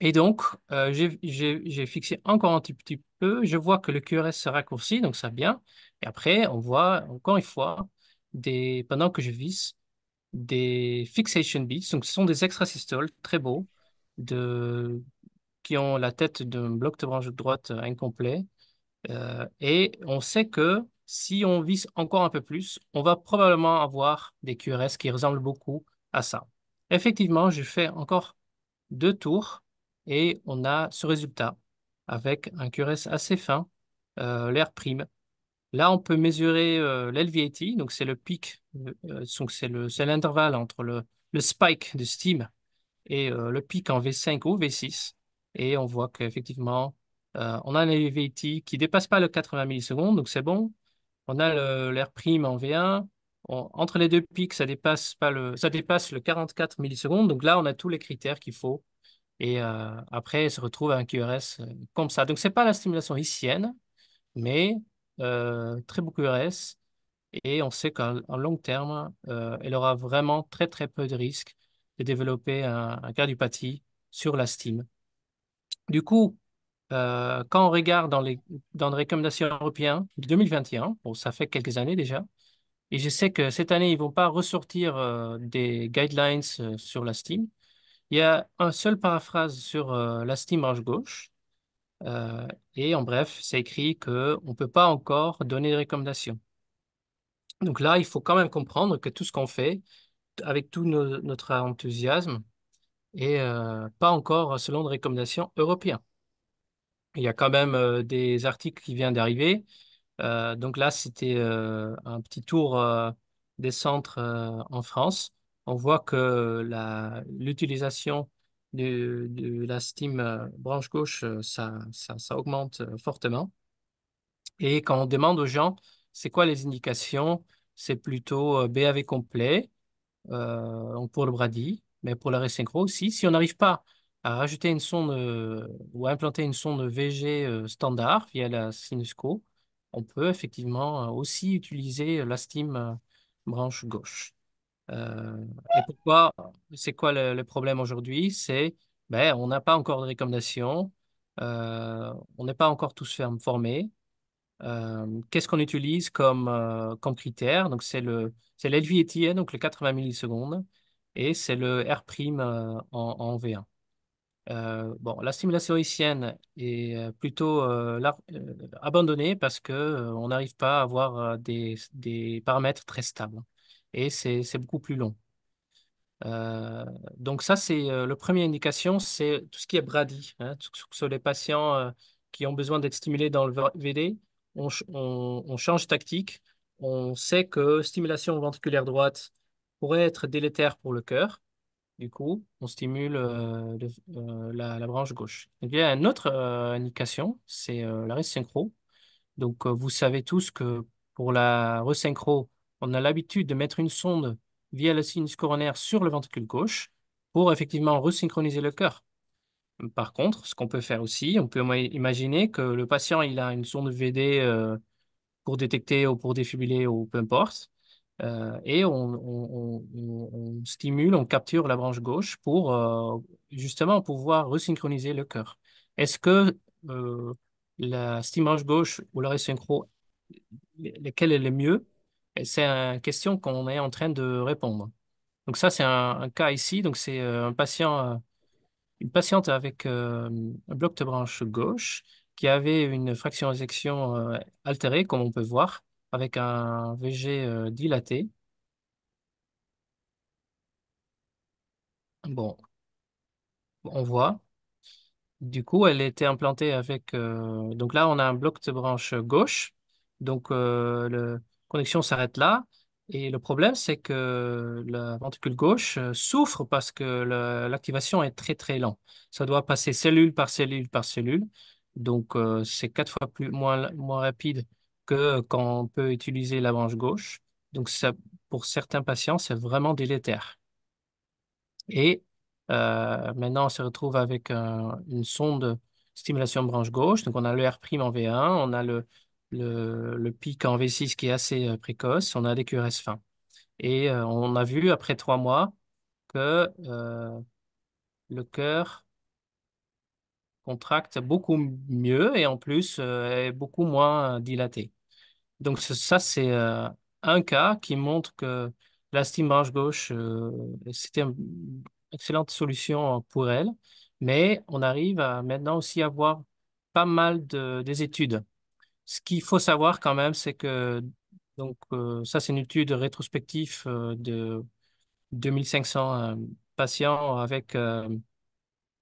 Et donc, euh, j'ai fixé encore un petit, petit, peu. Je vois que le QRS se raccourcit, donc ça bien. Et après, on voit encore une fois, pendant que je visse, des fixation beats. Donc, ce sont des extrasystoles très beaux qui ont la tête d'un bloc de branche droite incomplet euh, et on sait que si on vise encore un peu plus, on va probablement avoir des QRS qui ressemblent beaucoup à ça. Effectivement, je fais encore deux tours et on a ce résultat avec un QRS assez fin, euh, l'air prime. Là, on peut mesurer euh, l'LVAT, donc c'est le pic, euh, donc c'est l'intervalle entre le, le, spike de Steam et le pic en V5 ou V6. Et on voit qu'effectivement, euh, on a un VT qui ne pas le 80 millisecondes, donc c'est bon. On a l'air prime en V1. entre les deux pics, ça dépasse, pas le, ça dépasse le 44 millisecondes. Donc là, on a tous les critères qu'il faut. Et euh, après, il se retrouve à un QRS euh, comme ça. Donc, ce n'est pas la stimulation hicienne, mais très beau QRS. Et on sait qu'en long terme, elle aura vraiment très, très peu de risques de développer un, un cardiopathie sur la STIM. Du coup, euh, quand on regarde dans les, dans les recommandations européennes de 2021, bon, ça fait quelques années déjà, et je sais que cette année, ils ne vont pas ressortir euh, des guidelines euh, sur la Steam. Il y a un seul paraphrase sur la Steam marche gauche. et en bref, c'est écrit qu'on ne peut pas encore donner de recommandations. Donc là, il faut quand même comprendre que tout ce qu'on fait, avec tout notre enthousiasme, n'est pas encore selon des recommandations européennes. Il y a quand même euh, des articles qui viennent d'arriver. Euh, donc là, c'était euh, un petit tour des centres en France. On voit que l'utilisation de, la STEAM branche gauche, ça, ça, augmente fortement. Et quand on demande aux gens, c'est quoi les indications C'est plutôt BAV complet pour le Brady, mais pour la synchro aussi. Si on n'arrive pas à rajouter une sonde euh, ou à implanter une sonde VG euh, standard via la Sinusco, on peut effectivement euh, aussi utiliser la STEAM branche gauche. et pourquoi C'est quoi le, problème aujourd'hui C'est ben, on n'a pas encore de recommandations, on n'est pas encore tous formés, qu'est-ce qu'on utilise comme, comme critère Donc, c'est le, c'est donc le 80 millisecondes, et c'est le R' prime en, en V1. Euh, bon, la stimulation haïtienne est euh, plutôt euh, abandonnée parce qu'on n'arrive pas à avoir des, des paramètres très stables et c'est beaucoup plus long. donc ça, c'est le la première indication, c'est tout ce qui est brady, hein, sur les patients qui ont besoin d'être stimulés dans le VD, on, on- on change tactique, on sait que stimulation ventriculaire droite pourrait être délétère pour le cœur, du coup, on stimule euh, euh, la, branche gauche. il y a une autre euh, indication, c'est la resynchro. Donc, vous savez tous que pour la resynchro, on a l'habitude de mettre une sonde via le sinus coronaire sur le ventricule gauche pour effectivement resynchroniser le cœur. Par contre, ce qu'on peut faire aussi, on peut imaginer que le patient, il a une sonde VD pour détecter ou pour défibriller ou peu importe. Euh, et on, stimule, on capture la branche gauche pour euh, justement pouvoir resynchroniser le cœur. Est-ce que euh, la stimulation gauche ou la resynchro, laquelle est le mieux C'est une question qu'on est en train de répondre. Donc ça, c'est un, cas ici. Donc c'est un patient, une patiente avec un bloc de branche gauche qui avait une fraction section altérée, comme on peut voir avec un VG euh, dilaté. Bon, on voit. Du coup, elle était implantée avec... Euh, donc là, on a un bloc de branche gauche. Donc, euh, la connexion s'arrête là. Et le problème, c'est que la ventricule gauche souffre parce que l'activation est très, très lente. Ça doit passer cellule par cellule par cellule. Donc, c'est quatre fois plus, moins rapide que quand on peut utiliser la branche gauche. Donc ça, pour certains patients, c'est vraiment délétère. Et euh, maintenant, on se retrouve avec une sonde stimulation branche gauche. Donc on a le R' en V1, on a le, le, pic en V6 qui est assez euh, précoce, on a des QRS fins. Et euh, on a vu après trois mois que le cœur contracte beaucoup mieux et en plus euh, est beaucoup moins euh, dilaté. Donc ça, c'est euh, un cas qui montre que la steam branche gauche, c'était une excellente solution pour elle, mais on arrive à maintenant aussi à voir pas mal de, des études. Ce qu'il faut savoir quand même, c'est que donc ça, c'est une étude rétrospective de 2500 patients avec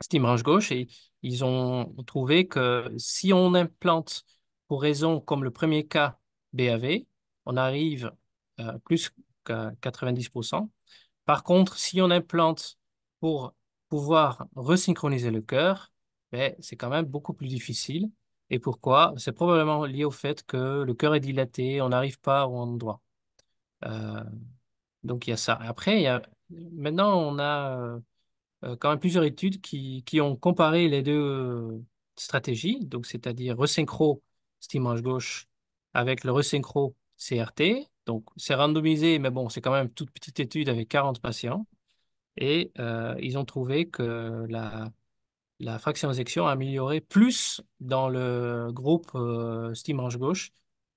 steam branche gauche et ils ont trouvé que si on implante pour raison comme le premier cas BAV, on arrive à euh, plus qu'à 90%. Par contre, si on implante pour pouvoir resynchroniser le cœur, ben, c'est quand même beaucoup plus difficile. Et pourquoi? C'est probablement lié au fait que le cœur est dilaté, on n'arrive pas au endroit. Euh, donc il y a ça. Après, y a... maintenant, on a euh, euh, quand même plusieurs études qui, qui ont comparé les deux euh, stratégies, donc c'est-à-dire resynchro stimage gauche avec le resynchro CRT. Donc c'est randomisé, mais bon, c'est quand même toute petite étude avec 40 patients. Et euh, ils ont trouvé que la, la fraction section a amélioré plus dans le groupe euh, gauche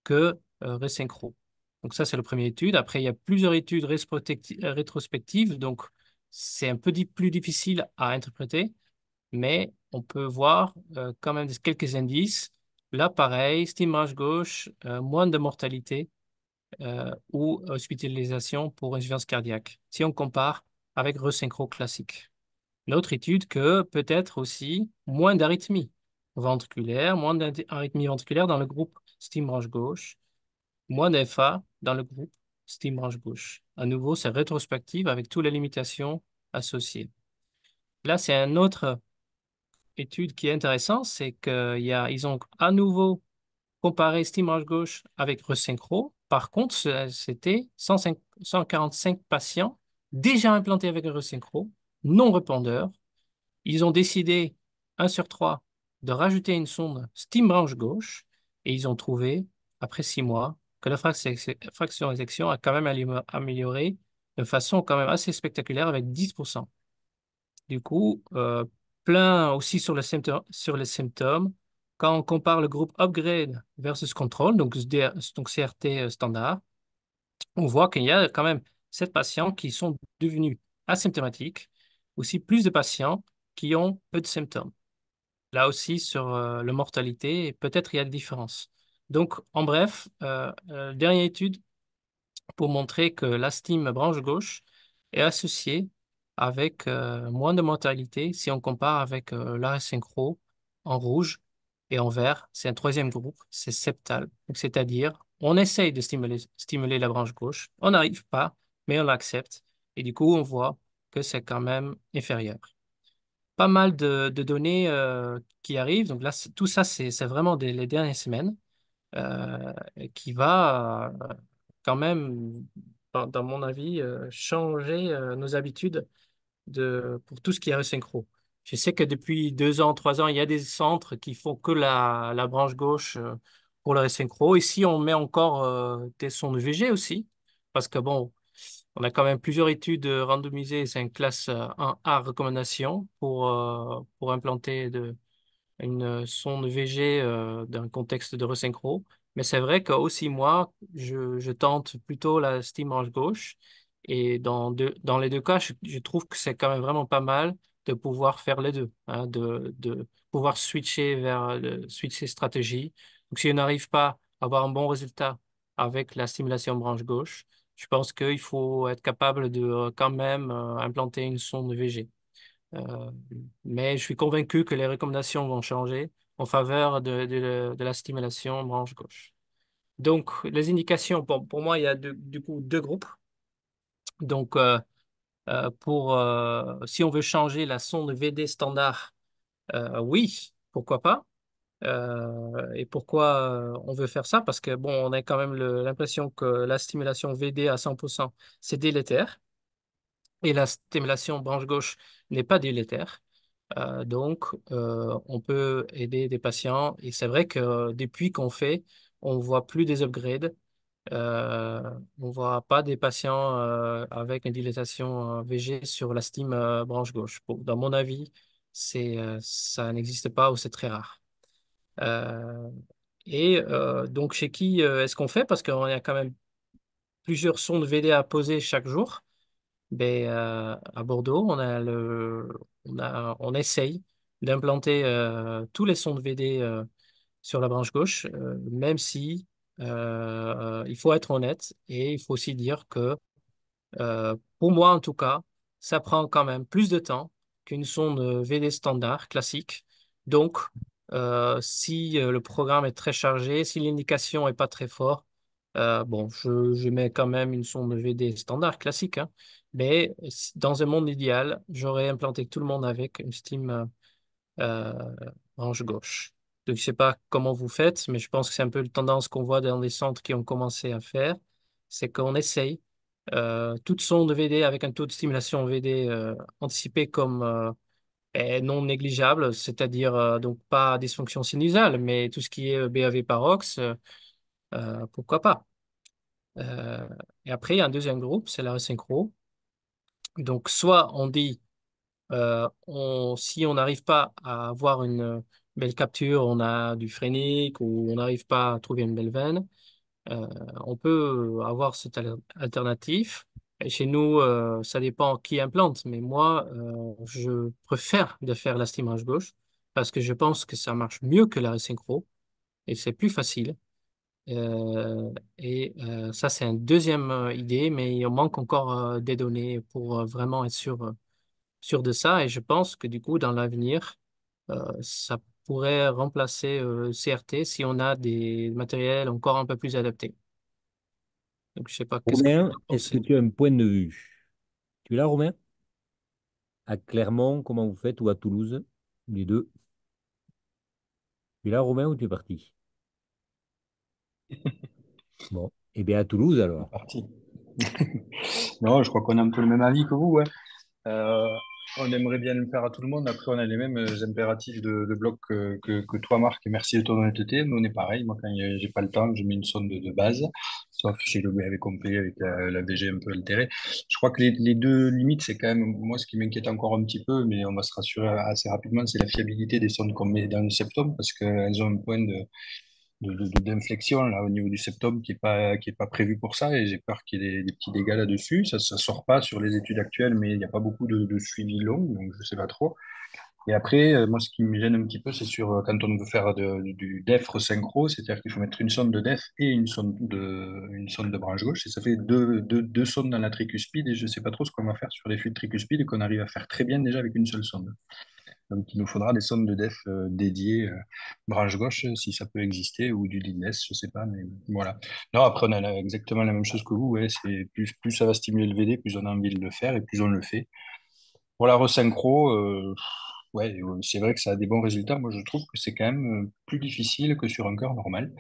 que resynchro. Donc ça, c'est la première étude. Après, il y a plusieurs études rétrospectives, donc c'est un peu plus difficile à interpréter, mais on peut voir quand même quelques indices. Là, pareil, range gauche, moins de mortalité ou hospitalisation pour insuffisance cardiaque, si on compare avec resynchro classique. Notre étude que peut-être aussi moins d'arythmie ventriculaire, moins d'arythmie ventriculaire dans le groupe steam range gauche, moins d'FA dans le groupe Steam branch gauche. À nouveau, c'est rétrospective avec toutes les limitations associées. Là, c'est une autre étude qui est intéressante, c'est qu'ils ont à nouveau comparé Steam branch Gauche avec ReSynchro. Par contre, c'était 145 patients déjà implantés avec ReSynchro, non répondeurs. Ils ont décidé, 1 sur 3, de rajouter une sonde Steam Branch gauche et ils ont trouvé, après 6 mois, que la fraction d'exception a quand même amélioré de façon quand même assez spectaculaire avec 10%. Du coup, euh, plein aussi sur, les symptômes. Quand on compare le groupe upgrade versus control, donc, CRT euh, standard, on voit qu'il y a quand même 7 patients qui sont devenus asymptomatiques, aussi plus de patients qui ont peu de symptômes. Là aussi, sur euh, la mortalité, peut-être il y a une différence. Donc, en bref, euh, euh, dernière étude pour montrer que la STIM branche gauche est associée avec euh, moins de mortalité si on compare avec l'arrêt synchro en rouge et en vert. C'est un troisième groupe, c'est septal. C'est-à-dire, on essaye de stimuler, la branche gauche, on n'arrive pas, mais on l'accepte. Et du coup, on voit que c'est quand même inférieur. Pas mal de, données qui arrivent. Donc là, tout ça, c'est vraiment les dernières semaines. Euh, qui va euh, quand même, dans, mon avis, euh, changer nos habitudes de, pour tout ce qui est resynchro. Je sais que depuis deux ans, trois ans, il y a des centres qui font que la, branche gauche pour le resynchro. Ici, on met encore des sons de VG aussi, parce que bon, on a quand même plusieurs études randomisées, c'est une classe 1A recommandation pour, pour implanter de, une euh, sonde VG euh, d'un contexte de resynchro. Mais c'est vrai qu'aussi moi, je, je, tente plutôt la Steam branche gauche. Et dans, dans les deux cas, je, trouve que c'est quand même vraiment pas mal de pouvoir faire les deux, hein, de, de, pouvoir switcher vers le, switcher stratégie. Donc si on n'arrive pas à avoir un bon résultat avec la stimulation branche gauche, je pense qu'il faut être capable de euh, quand même implanter une sonde VG. Euh, mais je suis convaincu que les recommandations vont changer en faveur de, la stimulation branche gauche. Donc, les indications, pour, moi, il y a du coup deux groupes. Donc, euh, euh, pour, si on veut changer la sonde VD standard, oui, pourquoi pas. et pourquoi on veut faire ça Parce que, bon, on a quand même l'impression que la stimulation VD à 100%, c'est délétère. Et la stimulation branche gauche n'est pas délétère. Euh, donc, euh, on peut aider des patients. Et c'est vrai que euh, depuis qu'on fait, on voit plus des upgrades. Euh, on voit pas des patients avec une dilatation VG sur la STIM branche gauche. dans mon avis, c'est, ça n'existe pas ou c'est très rare. et donc, chez qui est-ce qu'on fait Parce qu'on a quand même plusieurs sondes VD à poser chaque jour. Ben, euh, à Bordeaux, on a le, on essaye d'implanter euh, tous les sondes VD euh, sur la branche gauche, même si il faut être honnête et il faut aussi dire que, pour moi en tout cas, ça prend quand même plus de temps qu'une sonde VD standard classique. Donc, si le programme est très chargé, si l'indication n'est pas très forte, bon, je, mets quand même une sonde VD standard classique, hein. Mais dans un monde idéal, j'aurais implanté tout le monde avec une stim euh, euh, branche gauche. Donc, je ne sais pas comment vous faites, mais je pense que c'est un peu la tendance qu'on voit dans les centres qui ont commencé à faire. C'est qu'on essaye euh, toute sonde VD avec un taux de stimulation VD euh, anticipé comme euh, non négligeable, c'est-à-dire donc pas dysfonction sinusale, mais tout ce qui est BAV parox, pourquoi pas. et après, il y a un deuxième groupe, c'est la resynchro. Donc, soit on dit, euh, si on n'arrive pas à avoir une euh, belle capture, on a du frénique ou on n'arrive pas à trouver une belle veine, euh, on peut avoir cette alternatif. chez nous, ça dépend qui implante, mais moi, je préfère de faire la gauche parce que je pense que ça marche mieux que la synchro et c'est plus facile. Euh, et euh, ça, c'est une deuxième euh, idée, mais il manque encore des données pour vraiment être sûr, sûr de ça. Et je pense que du coup, dans l'avenir, ça pourrait remplacer CRT si on a des matériels encore un peu plus adaptés. Donc, je sais pas. Romain, est-ce que tu as un point de vue? Tu es là Romain? À Clermont, comment vous faites, ou à Toulouse, les deux? Tu es là, Romain, ou tu es parti? Bon, et eh bien à Toulouse alors. non, je crois qu'on a un peu le même avis que vous. Euh, on aimerait bien le faire à tout le monde. Après, on a les mêmes impératifs de, bloc que, toi, Marc. Et merci de ton honnêteté. mais on est pareil. Moi, quand j'ai pas le temps, je mets une sonde de, base, sauf si le avait complet avec la, VG un peu altérée. Je crois que les, les deux limites, c'est quand même, moi, ce qui m'inquiète encore un petit peu, mais on va se rassurer assez rapidement, c'est la fiabilité des sondes qu'on met dans le septum parce qu'elles ont un point de d'inflexion là, au niveau du septum qui n'est pas, pas prévu pour ça et j'ai peur qu'il y ait des, petits dégâts là-dessus. Ça ne sort pas sur les études actuelles, mais il n'y a pas beaucoup de, de suivi long, donc je ne sais pas trop. Et après, euh, moi, ce qui me gêne un petit peu, c'est sur euh, quand on veut faire du def synchro, c'est-à-dire qu'il faut mettre une sonde de def et une sonde de, une sonde de branche gauche, et ça fait deux, deux, deux sondes dans la tricuspide, et je ne sais pas trop ce qu'on va faire sur les fuites tricuspides tricuspide, qu'on arrive à faire très bien déjà avec une seule sonde. Donc, il nous faudra des sommes de def euh, dédiées euh, branche gauche, euh, si ça peut exister, ou du leadless, je ne sais pas, mais voilà. Non, après, on a exactement la même chose que vous. Ouais, c'est plus, plus ça va stimuler le VD, plus on a envie de le faire et plus on le fait. Pour la resynchro, ouais, c'est vrai que ça a des bons résultats. Moi, je trouve que c'est quand même plus difficile que sur un cœur normal.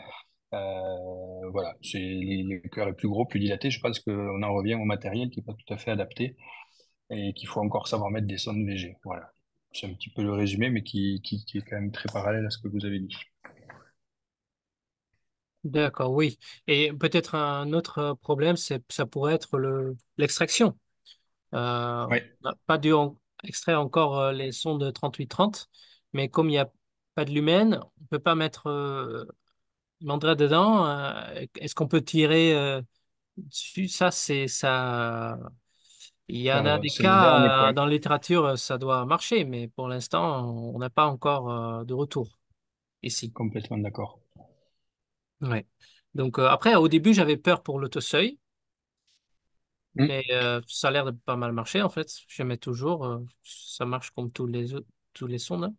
voilà, c'est le cœur est plus gros, plus dilaté. Je pense qu'on en revient au matériel qui n'est pas tout à fait adapté et qu'il faut encore savoir mettre des sondes VG. Voilà. C'est un petit peu le résumé, mais qui, qui, est quand même très parallèle à ce que vous avez dit. D'accord, oui. Et peut-être un autre problème, ça pourrait être le, l'extraction. Euh, on n'a pas dû extraire encore euh, les sons de 38-30. mais comme il n'y a pas de l'humaine, on ne peut pas mettre Mandra euh, dedans. est-ce qu'on peut tirer dessus Ça, c'est ça il y en a euh, des cas, euh, dans la littérature, euh, ça doit marcher, mais pour l'instant, on n'a pas encore de retour ici. Complètement d'accord. Ouais. Donc après, au début, j'avais peur pour l'autoseuil, seuil mmh. mais ça a l'air de pas mal marcher en fait. J'aimais toujours, ça marche comme tous les autres, tous les sondes. Hein.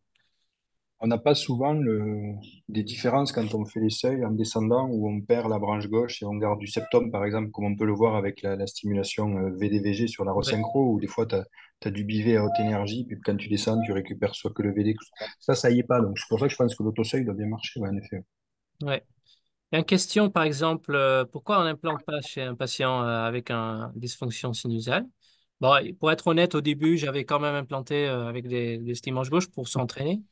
On n'a pas souvent le... des différences quand on fait les seuils en descendant où on perd la branche gauche et on garde du septum, par exemple, comme on peut le voir avec la, stimulation euh, VDVG sur la resynchro, où des fois tu as, du bivet à haute énergie, puis quand tu descends, tu récupères soit que le VD. Ça, ça y est pas. Donc c'est pour ça que je pense que l'autoseuil doit bien marcher, en effet. Ouais. Et en question, par exemple, euh, pourquoi on n'implante pas chez un patient euh, avec une dysfonction sinusale Bon, pour être honnête, au début, j'avais quand même implanté avec des, des manche gauche pour s'entraîner.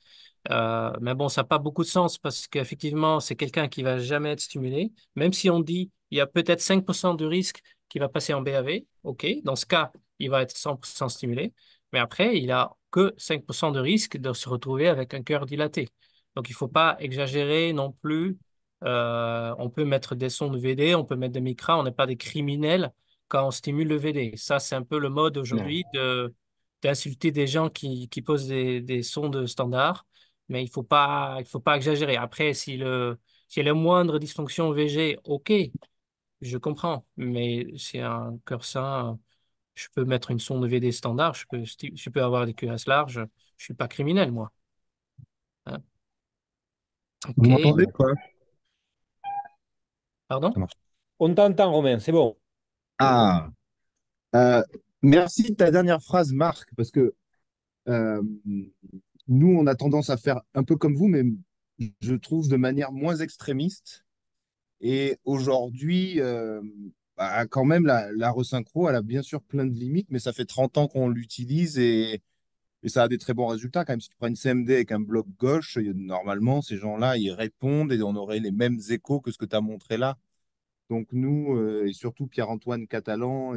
Euh, mais bon, ça n'a pas beaucoup de sens parce qu'effectivement, c'est quelqu'un qui va jamais être stimulé. Même si on dit il y a peut-être 5% de risque qui va passer en BAV, OK, dans ce cas, il va être 100% stimulé. Mais après, il a que 5% de risque de se retrouver avec un cœur dilaté. Donc, il ne faut pas exagérer non plus. Euh, on peut mettre des sons de VD, on peut mettre des micras, on n'est pas des criminels quand on stimule le VD. Ça, c'est un peu le mode aujourd'hui de d'insulter des gens qui, qui posent des, des, sons de standard mais il ne faut, pas, il faut pas exagérer. Après, si le, a la moindre dysfonction VG, ok, je comprends, mais c'est un cœur sain, je peux mettre une sonde VD standard, je peux, je peux avoir des cuisses larges, je ne suis pas criminel, moi. Hein. Vous m'entendez, quoi Pardon On t'entend, Romain, c'est bon. Ah euh, Merci de ta dernière phrase, Marc, parce que euh, nous, on a tendance à faire un peu comme vous, mais je trouve de manière moins extrémiste. Et aujourd'hui, euh, bah, quand même, la, la resynchro, elle a bien sûr plein de limites, mais ça fait 30 ans qu'on l'utilise et, ça a des très bons résultats. Quand même, si tu prends une CMD avec un bloc gauche, normalement, ces gens-là, ils répondent et on aurait les mêmes échos que ce que tu as montré là. Donc nous, euh, et surtout Pierre-Antoine Catalan,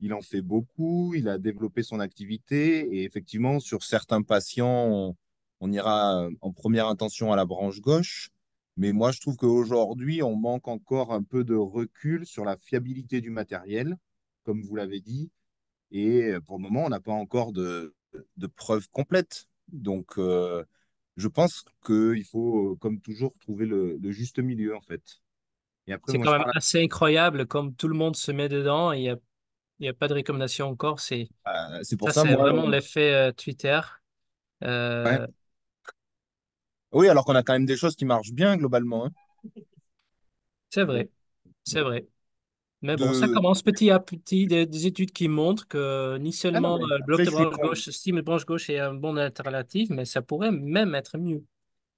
il en fait beaucoup, il a développé son activité et effectivement, sur certains patients, on, ira euh, en première intention à la branche gauche. Mais moi, je trouve qu'aujourd'hui, on manque encore un peu de recul sur la fiabilité du matériel, comme vous l'avez dit. Et euh, pour le moment, on n'a pas encore de, de preuves complètes. Donc, euh, je pense qu'il faut, comme toujours, trouver le, juste milieu, en fait. C'est quand même assez incroyable comme tout le monde se met dedans. Il a il n'y a pas de recommandation encore. C'est bah, c'est pour ça, ça c'est vraiment euh, l'effet euh, Twitter. Euh, oui, alors qu'on a quand même des choses qui marchent bien globalement. Hein. C'est vrai, c'est vrai. Mais bon, ça commence petit à petit, des, études qui montrent que ni ah seulement le bloc de branche gauche, si le branche gauche est un bon alternative, mais ça pourrait même être mieux.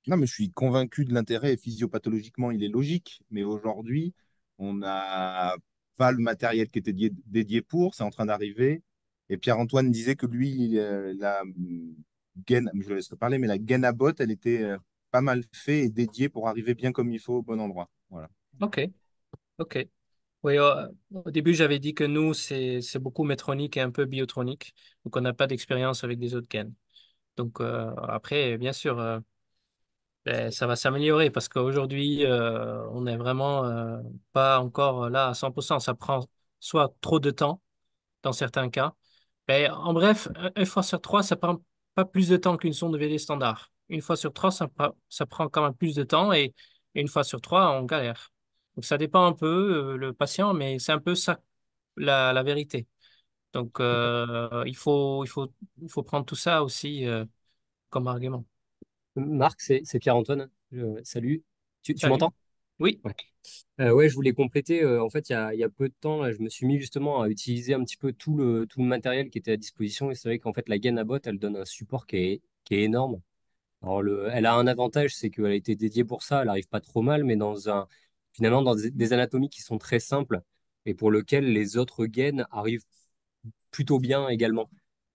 Non, mais je suis convaincu de l'intérêt, physiopathologiquement, il est logique, mais aujourd'hui, on a le matériel qui était dédié, pour, c'est en train d'arriver. Et Pierre-Antoine disait que lui, euh, la mm, gaine, je laisse parler, mais la gaine à botte, elle était euh, pas mal faite et dédiée pour arriver bien comme il faut au bon endroit. Voilà. OK. OK. Oui, au, début, j'avais dit que nous, c'est beaucoup métronique et un peu biotronique. Donc, on n'a pas d'expérience avec des autres gaines. Donc, euh, après, bien sûr, ben, ça va s'améliorer parce qu'aujourd'hui, euh, on n'est vraiment euh, pas encore euh, là à 100%. Ça prend soit trop de temps dans certains cas. Ben, en bref, une fois sur trois, ça prend pas plus de temps qu'une sonde VD standard. Une fois sur trois, ça, prend quand même plus de temps et une fois sur trois, on galère. Donc ça dépend un peu le patient, mais c'est un peu ça la, vérité. Donc il faut, il faut, il faut prendre tout ça aussi comme argument. Marc, c'est Pierre-Antoine. salut. Tu, m'entends Oui. Euh, ouais. je voulais compléter. Euh, en fait, il y a, peu de temps, je me suis mis justement à utiliser un petit peu tout le, tout le matériel qui était à disposition. Et c'est vrai qu'en fait, la gaine à botte, elle donne un support qui est, qui est énorme. Alors, le, elle a un avantage, c'est qu'elle a été dédiée pour ça. Elle n'arrive pas trop mal, mais dans un, finalement, dans des, des anatomies qui sont très simples et pour lesquelles les autres gaines arrivent plutôt bien également.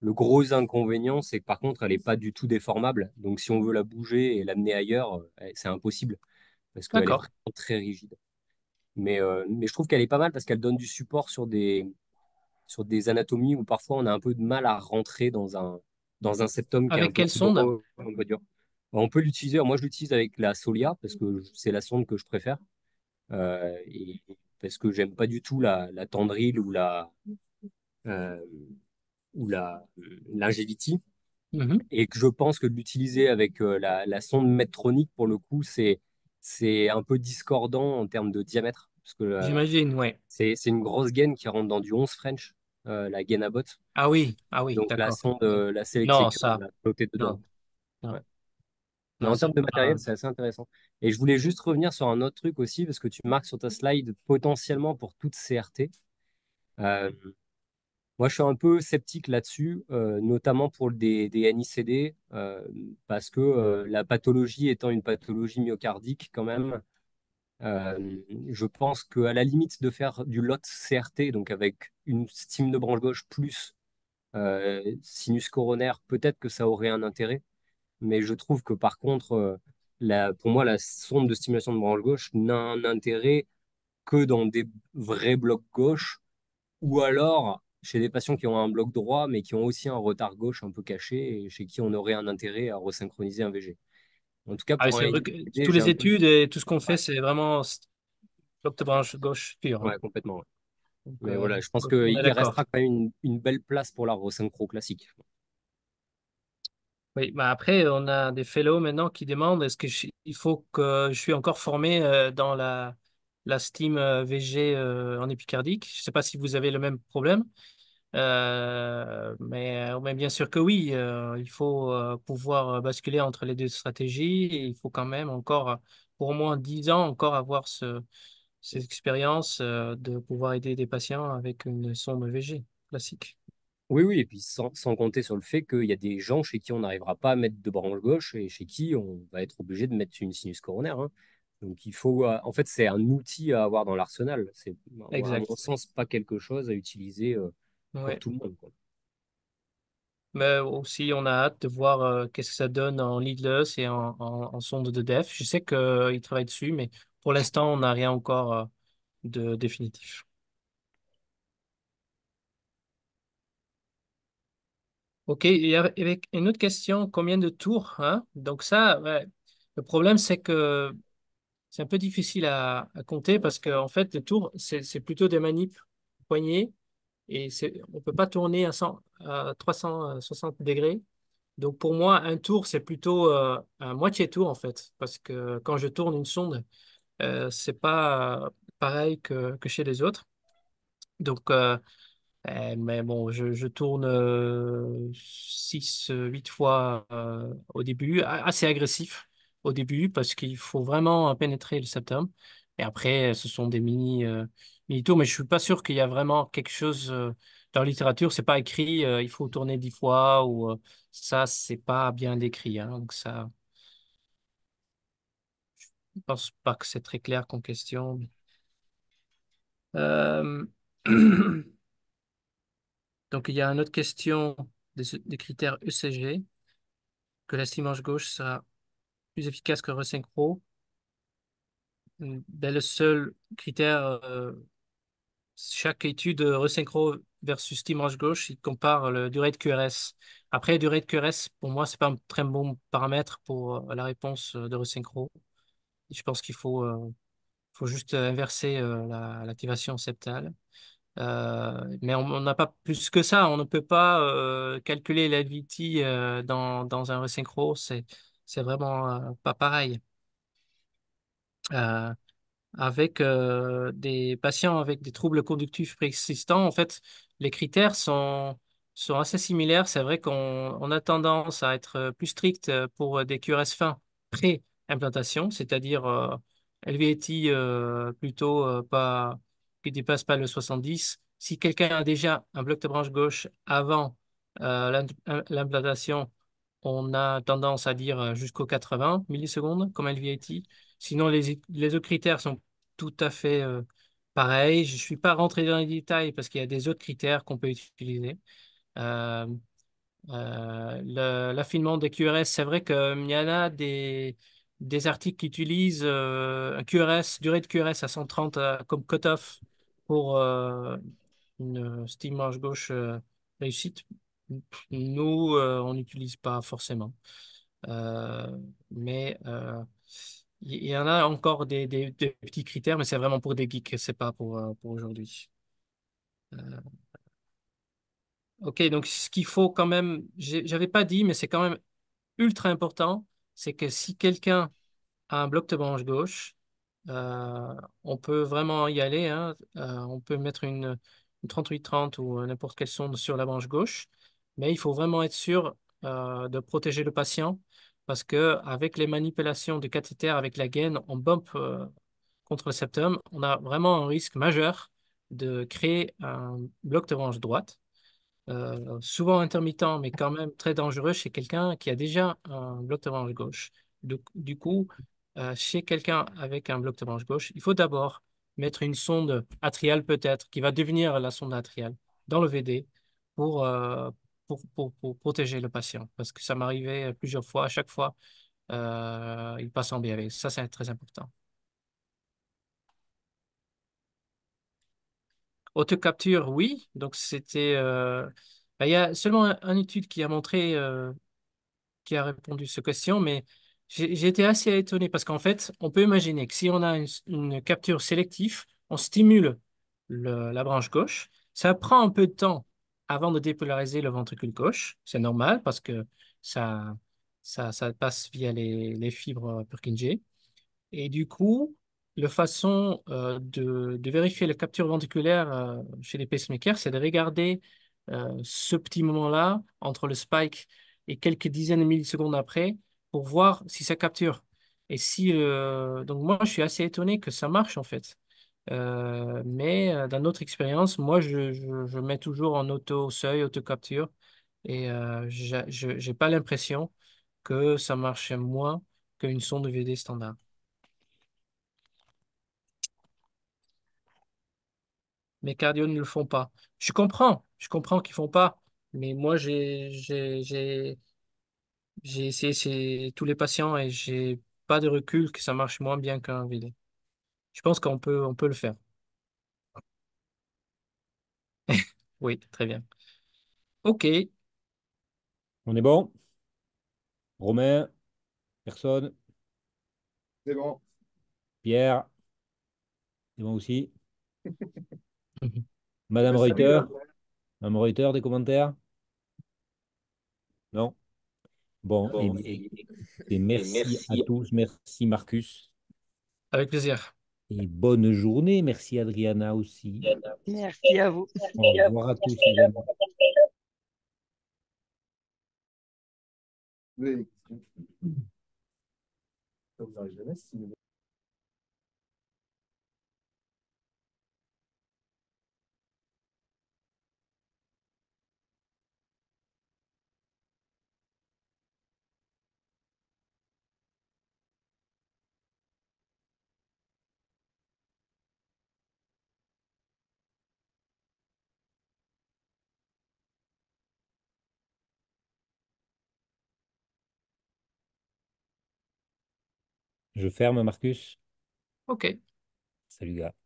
Le gros inconvénient, c'est que par contre, elle n'est pas du tout déformable. Donc, si on veut la bouger et l'amener ailleurs, euh, eh, c'est impossible parce qu'elle est très rigide. Euh, mais, je trouve qu'elle est pas mal parce qu'elle donne du support sur des, sur des anatomies où parfois on a un peu de mal à rentrer dans un, dans un septum. Avec quelle sonde on, peut l'utiliser. Moi, je l'utilise avec la Solia parce que c'est la sonde que je préfère. Euh, et parce que j'aime pas du tout la, la tendrille ou la, ou la euh, l'ingévity mm-hmm. Et que je pense que l'utiliser avec euh, la, la, sonde Medtronic, pour le coup, c'est c'est un peu discordant en termes de diamètre. Euh, J'imagine, ouais. C'est une grosse gaine qui rentre dans du 11 French, la gaine à botte. Ah oui, ah oui. Donc la sonde, la sélection, ça... la dedans. en termes de matériel, c'est assez intéressant. Et je voulais juste revenir sur un autre truc aussi, parce que tu marques sur ta slide potentiellement pour toute CRT. Euh, moi, je suis un peu sceptique là-dessus, euh, notamment pour des, des NICD, euh, parce que euh, la pathologie étant une pathologie myocardique quand même, je pense qu'à la limite de faire du lot CRT, donc avec une stime de branche gauche plus sinus coronaire, peut-être que ça aurait un intérêt. Mais je trouve que par contre, pour moi, la sonde de stimulation de branche gauche n'a un intérêt que dans des vrais blocs gauche ou alors chez des patients qui ont un bloc droit, mais qui ont aussi un retard gauche un peu caché et chez qui on aurait un intérêt à resynchroniser un VG. En tout cas, ah pour toutes les études et tout ce qu'on fait, c'est vraiment bloc de branche gauche pure. Hein. complètement. mais euh, voilà, je pense qu'il restera quand même une, belle place pour la resynchro classique. Oui, bah après, on a des fellows maintenant qui demandent est-ce qu'il faut que je suis encore formé euh, dans la, la Steam euh, VG en épicardique. Je ne sais pas si vous avez le même problème. Euh, mais, euh, mais, bien sûr que oui, euh, il faut pouvoir basculer entre les deux stratégies. il faut quand même encore, pour au moins 10 ans, encore avoir ce, cette expérience de pouvoir aider des patients avec une sonde VG classique. Oui, oui, et puis sans, compter sur le fait qu'il y a des gens chez qui on n'arrivera pas à mettre de branche gauche et chez qui on va être obligé de mettre une sinus coronaire. Hein. Donc il faut, en fait, c'est un outil à avoir dans l'arsenal. C'est, à mon sens, pas quelque chose à utiliser tout le monde, Mais bah, aussi, on a hâte de voir euh, qu'est-ce que ça donne en leadless et en, en, sonde de def. Je sais qu'ils euh, travaillent dessus, mais pour l'instant, on n'a rien encore euh, de définitif. OK, et avec une autre question, combien de tours, hein? Donc ça, ouais, le problème, c'est que c'est un peu difficile à, compter parce que en fait, les tours, c'est c'est plutôt des manips poignées et on ne peut pas tourner à, 360 euh, degrés. Donc pour moi, un tour, c'est plutôt un euh, moitié tour en fait, parce que quand je tourne une sonde, ce euh, c'est pas pareil que, que, chez les autres. Donc, eh, mais bon, je, je tourne 6, 8 fois au début, assez agressif au début, parce qu'il faut vraiment pénétrer le septembre. Et après, ce sont des mini mais je suis pas sûr qu'il y a vraiment quelque chose euh, dans la littérature. Ce n'est pas écrit, euh, il faut tourner dix fois ou ça, euh, ça, c'est pas bien décrit. Hein, donc ça, je pense pas que c'est très clair qu'on question. donc il y a une autre question des, critères ECG que la cimange gauche sera plus efficace que resynchro. Hum, ben, le seul critère chaque étude euh, resynchro versus team gauche, il compare euh, le durée de QRS. Après, la durée de QRS, pour moi, c'est pas un très bon paramètre pour euh, la réponse de resynchro. Je pense qu'il faut, faut juste inverser l'activation septale. mais on n'a pas plus que ça. On ne peut pas calculer la dans, dans, un resynchro. C'est vraiment pas pareil avec euh, des patients avec des troubles conductifs préexistants, en fait, les critères sont, sont assez similaires. C'est vrai qu'on a tendance à être plus strict pour des QRS fins pré-implantation, c'est-à-dire euh, euh plutôt euh, pas, qui ne dépasse pas le 70. Si quelqu'un a déjà un bloc de branche gauche avant l'implantation, on a tendance à dire jusqu'aux 80 millisecondes comme LVIT. Sinon, les, les autres critères sont tout à fait euh, pareils. Je ne suis pas rentré dans les détails parce qu'il y a des autres critères qu'on peut utiliser. Euh, euh, l'affinement des QRS, c'est vrai qu'il hum, y en a des, articles qui utilisent un QRS, durée de QRS à 130 comme cutoff pour une steam marche gauche réussite. Nous, on n'utilise pas forcément. mais il y en a encore des, petits critères, mais c'est vraiment pour des geeks, c'est pas pour, euh, pour aujourd'hui. Euh, ok, donc ce qu'il faut quand même, j'avais pas dit, mais c'est quand même ultra important, c'est que si quelqu'un a un bloc de branche gauche, euh, on peut vraiment y aller. Hein. on peut mettre une, une 3830 ou n'importe quelle sonde sur la branche gauche, mais il faut vraiment être sûr de protéger le patient parce que avec les manipulations du cathéter avec la gaine, on bump euh, contre le septum, on a vraiment un risque majeur de créer un bloc de branche droite, euh, souvent intermittent, mais quand même très dangereux chez quelqu'un qui a déjà un bloc de branche gauche. Du, coup, euh, chez quelqu'un avec un bloc de branche gauche, il faut d'abord mettre une sonde atriale peut-être, qui va devenir la sonde atriale dans le VD pour, pour, protéger le patient, parce que ça m'arrivait euh, plusieurs fois, à chaque fois, euh, il passe en BAV. Ça, c'est très important. capture oui. Donc, c'était. Euh, bah, il y a seulement une étude qui a montré, qui a répondu à cette question, mais j'ai été assez étonné parce qu'en fait, on peut imaginer que si on a une, capture sélective, on stimule la branche gauche. Ça prend un peu de temps avant de dépolariser le ventricule gauche. C'est normal parce que ça, ça, ça passe via les, les fibres Purkinje. Et du coup, la façon euh, de, de, vérifier la capture ventriculaire euh, chez les pacemakers, c'est de regarder euh, ce petit moment-là entre le spike et quelques dizaines de millisecondes après pour voir si ça capture. Et si donc moi je suis assez étonné que ça marche en fait. Euh, mais d'un euh, dans notre expérience, moi, je, mets toujours en auto-seuil, auto-capture, et euh, j'ai je n'ai pas l'impression que ça marche moins qu'une sonde VD standard. Mes cardio ne le font pas. Je comprends, je comprends qu'ils font pas, mais moi, j'ai, j'ai, essayé tous les patients et j'ai pas de recul que ça marche moins bien qu'un VD je pense qu'on peut, on peut le faire. Oui, très bien. Ok. On est bon? Romain? Personne? C'est bon. Pierre? C'est bon aussi? Madame Reuter? Madame Reuter, des commentaires? Non? Bon, ah eh et- merci à tous. Merci Marcus. Avec plaisir et bonne journée. Merci Adriana aussi. Merci à vous. Au revoir à, tous. Je ferme, Marcus. Ok. Salut, gars.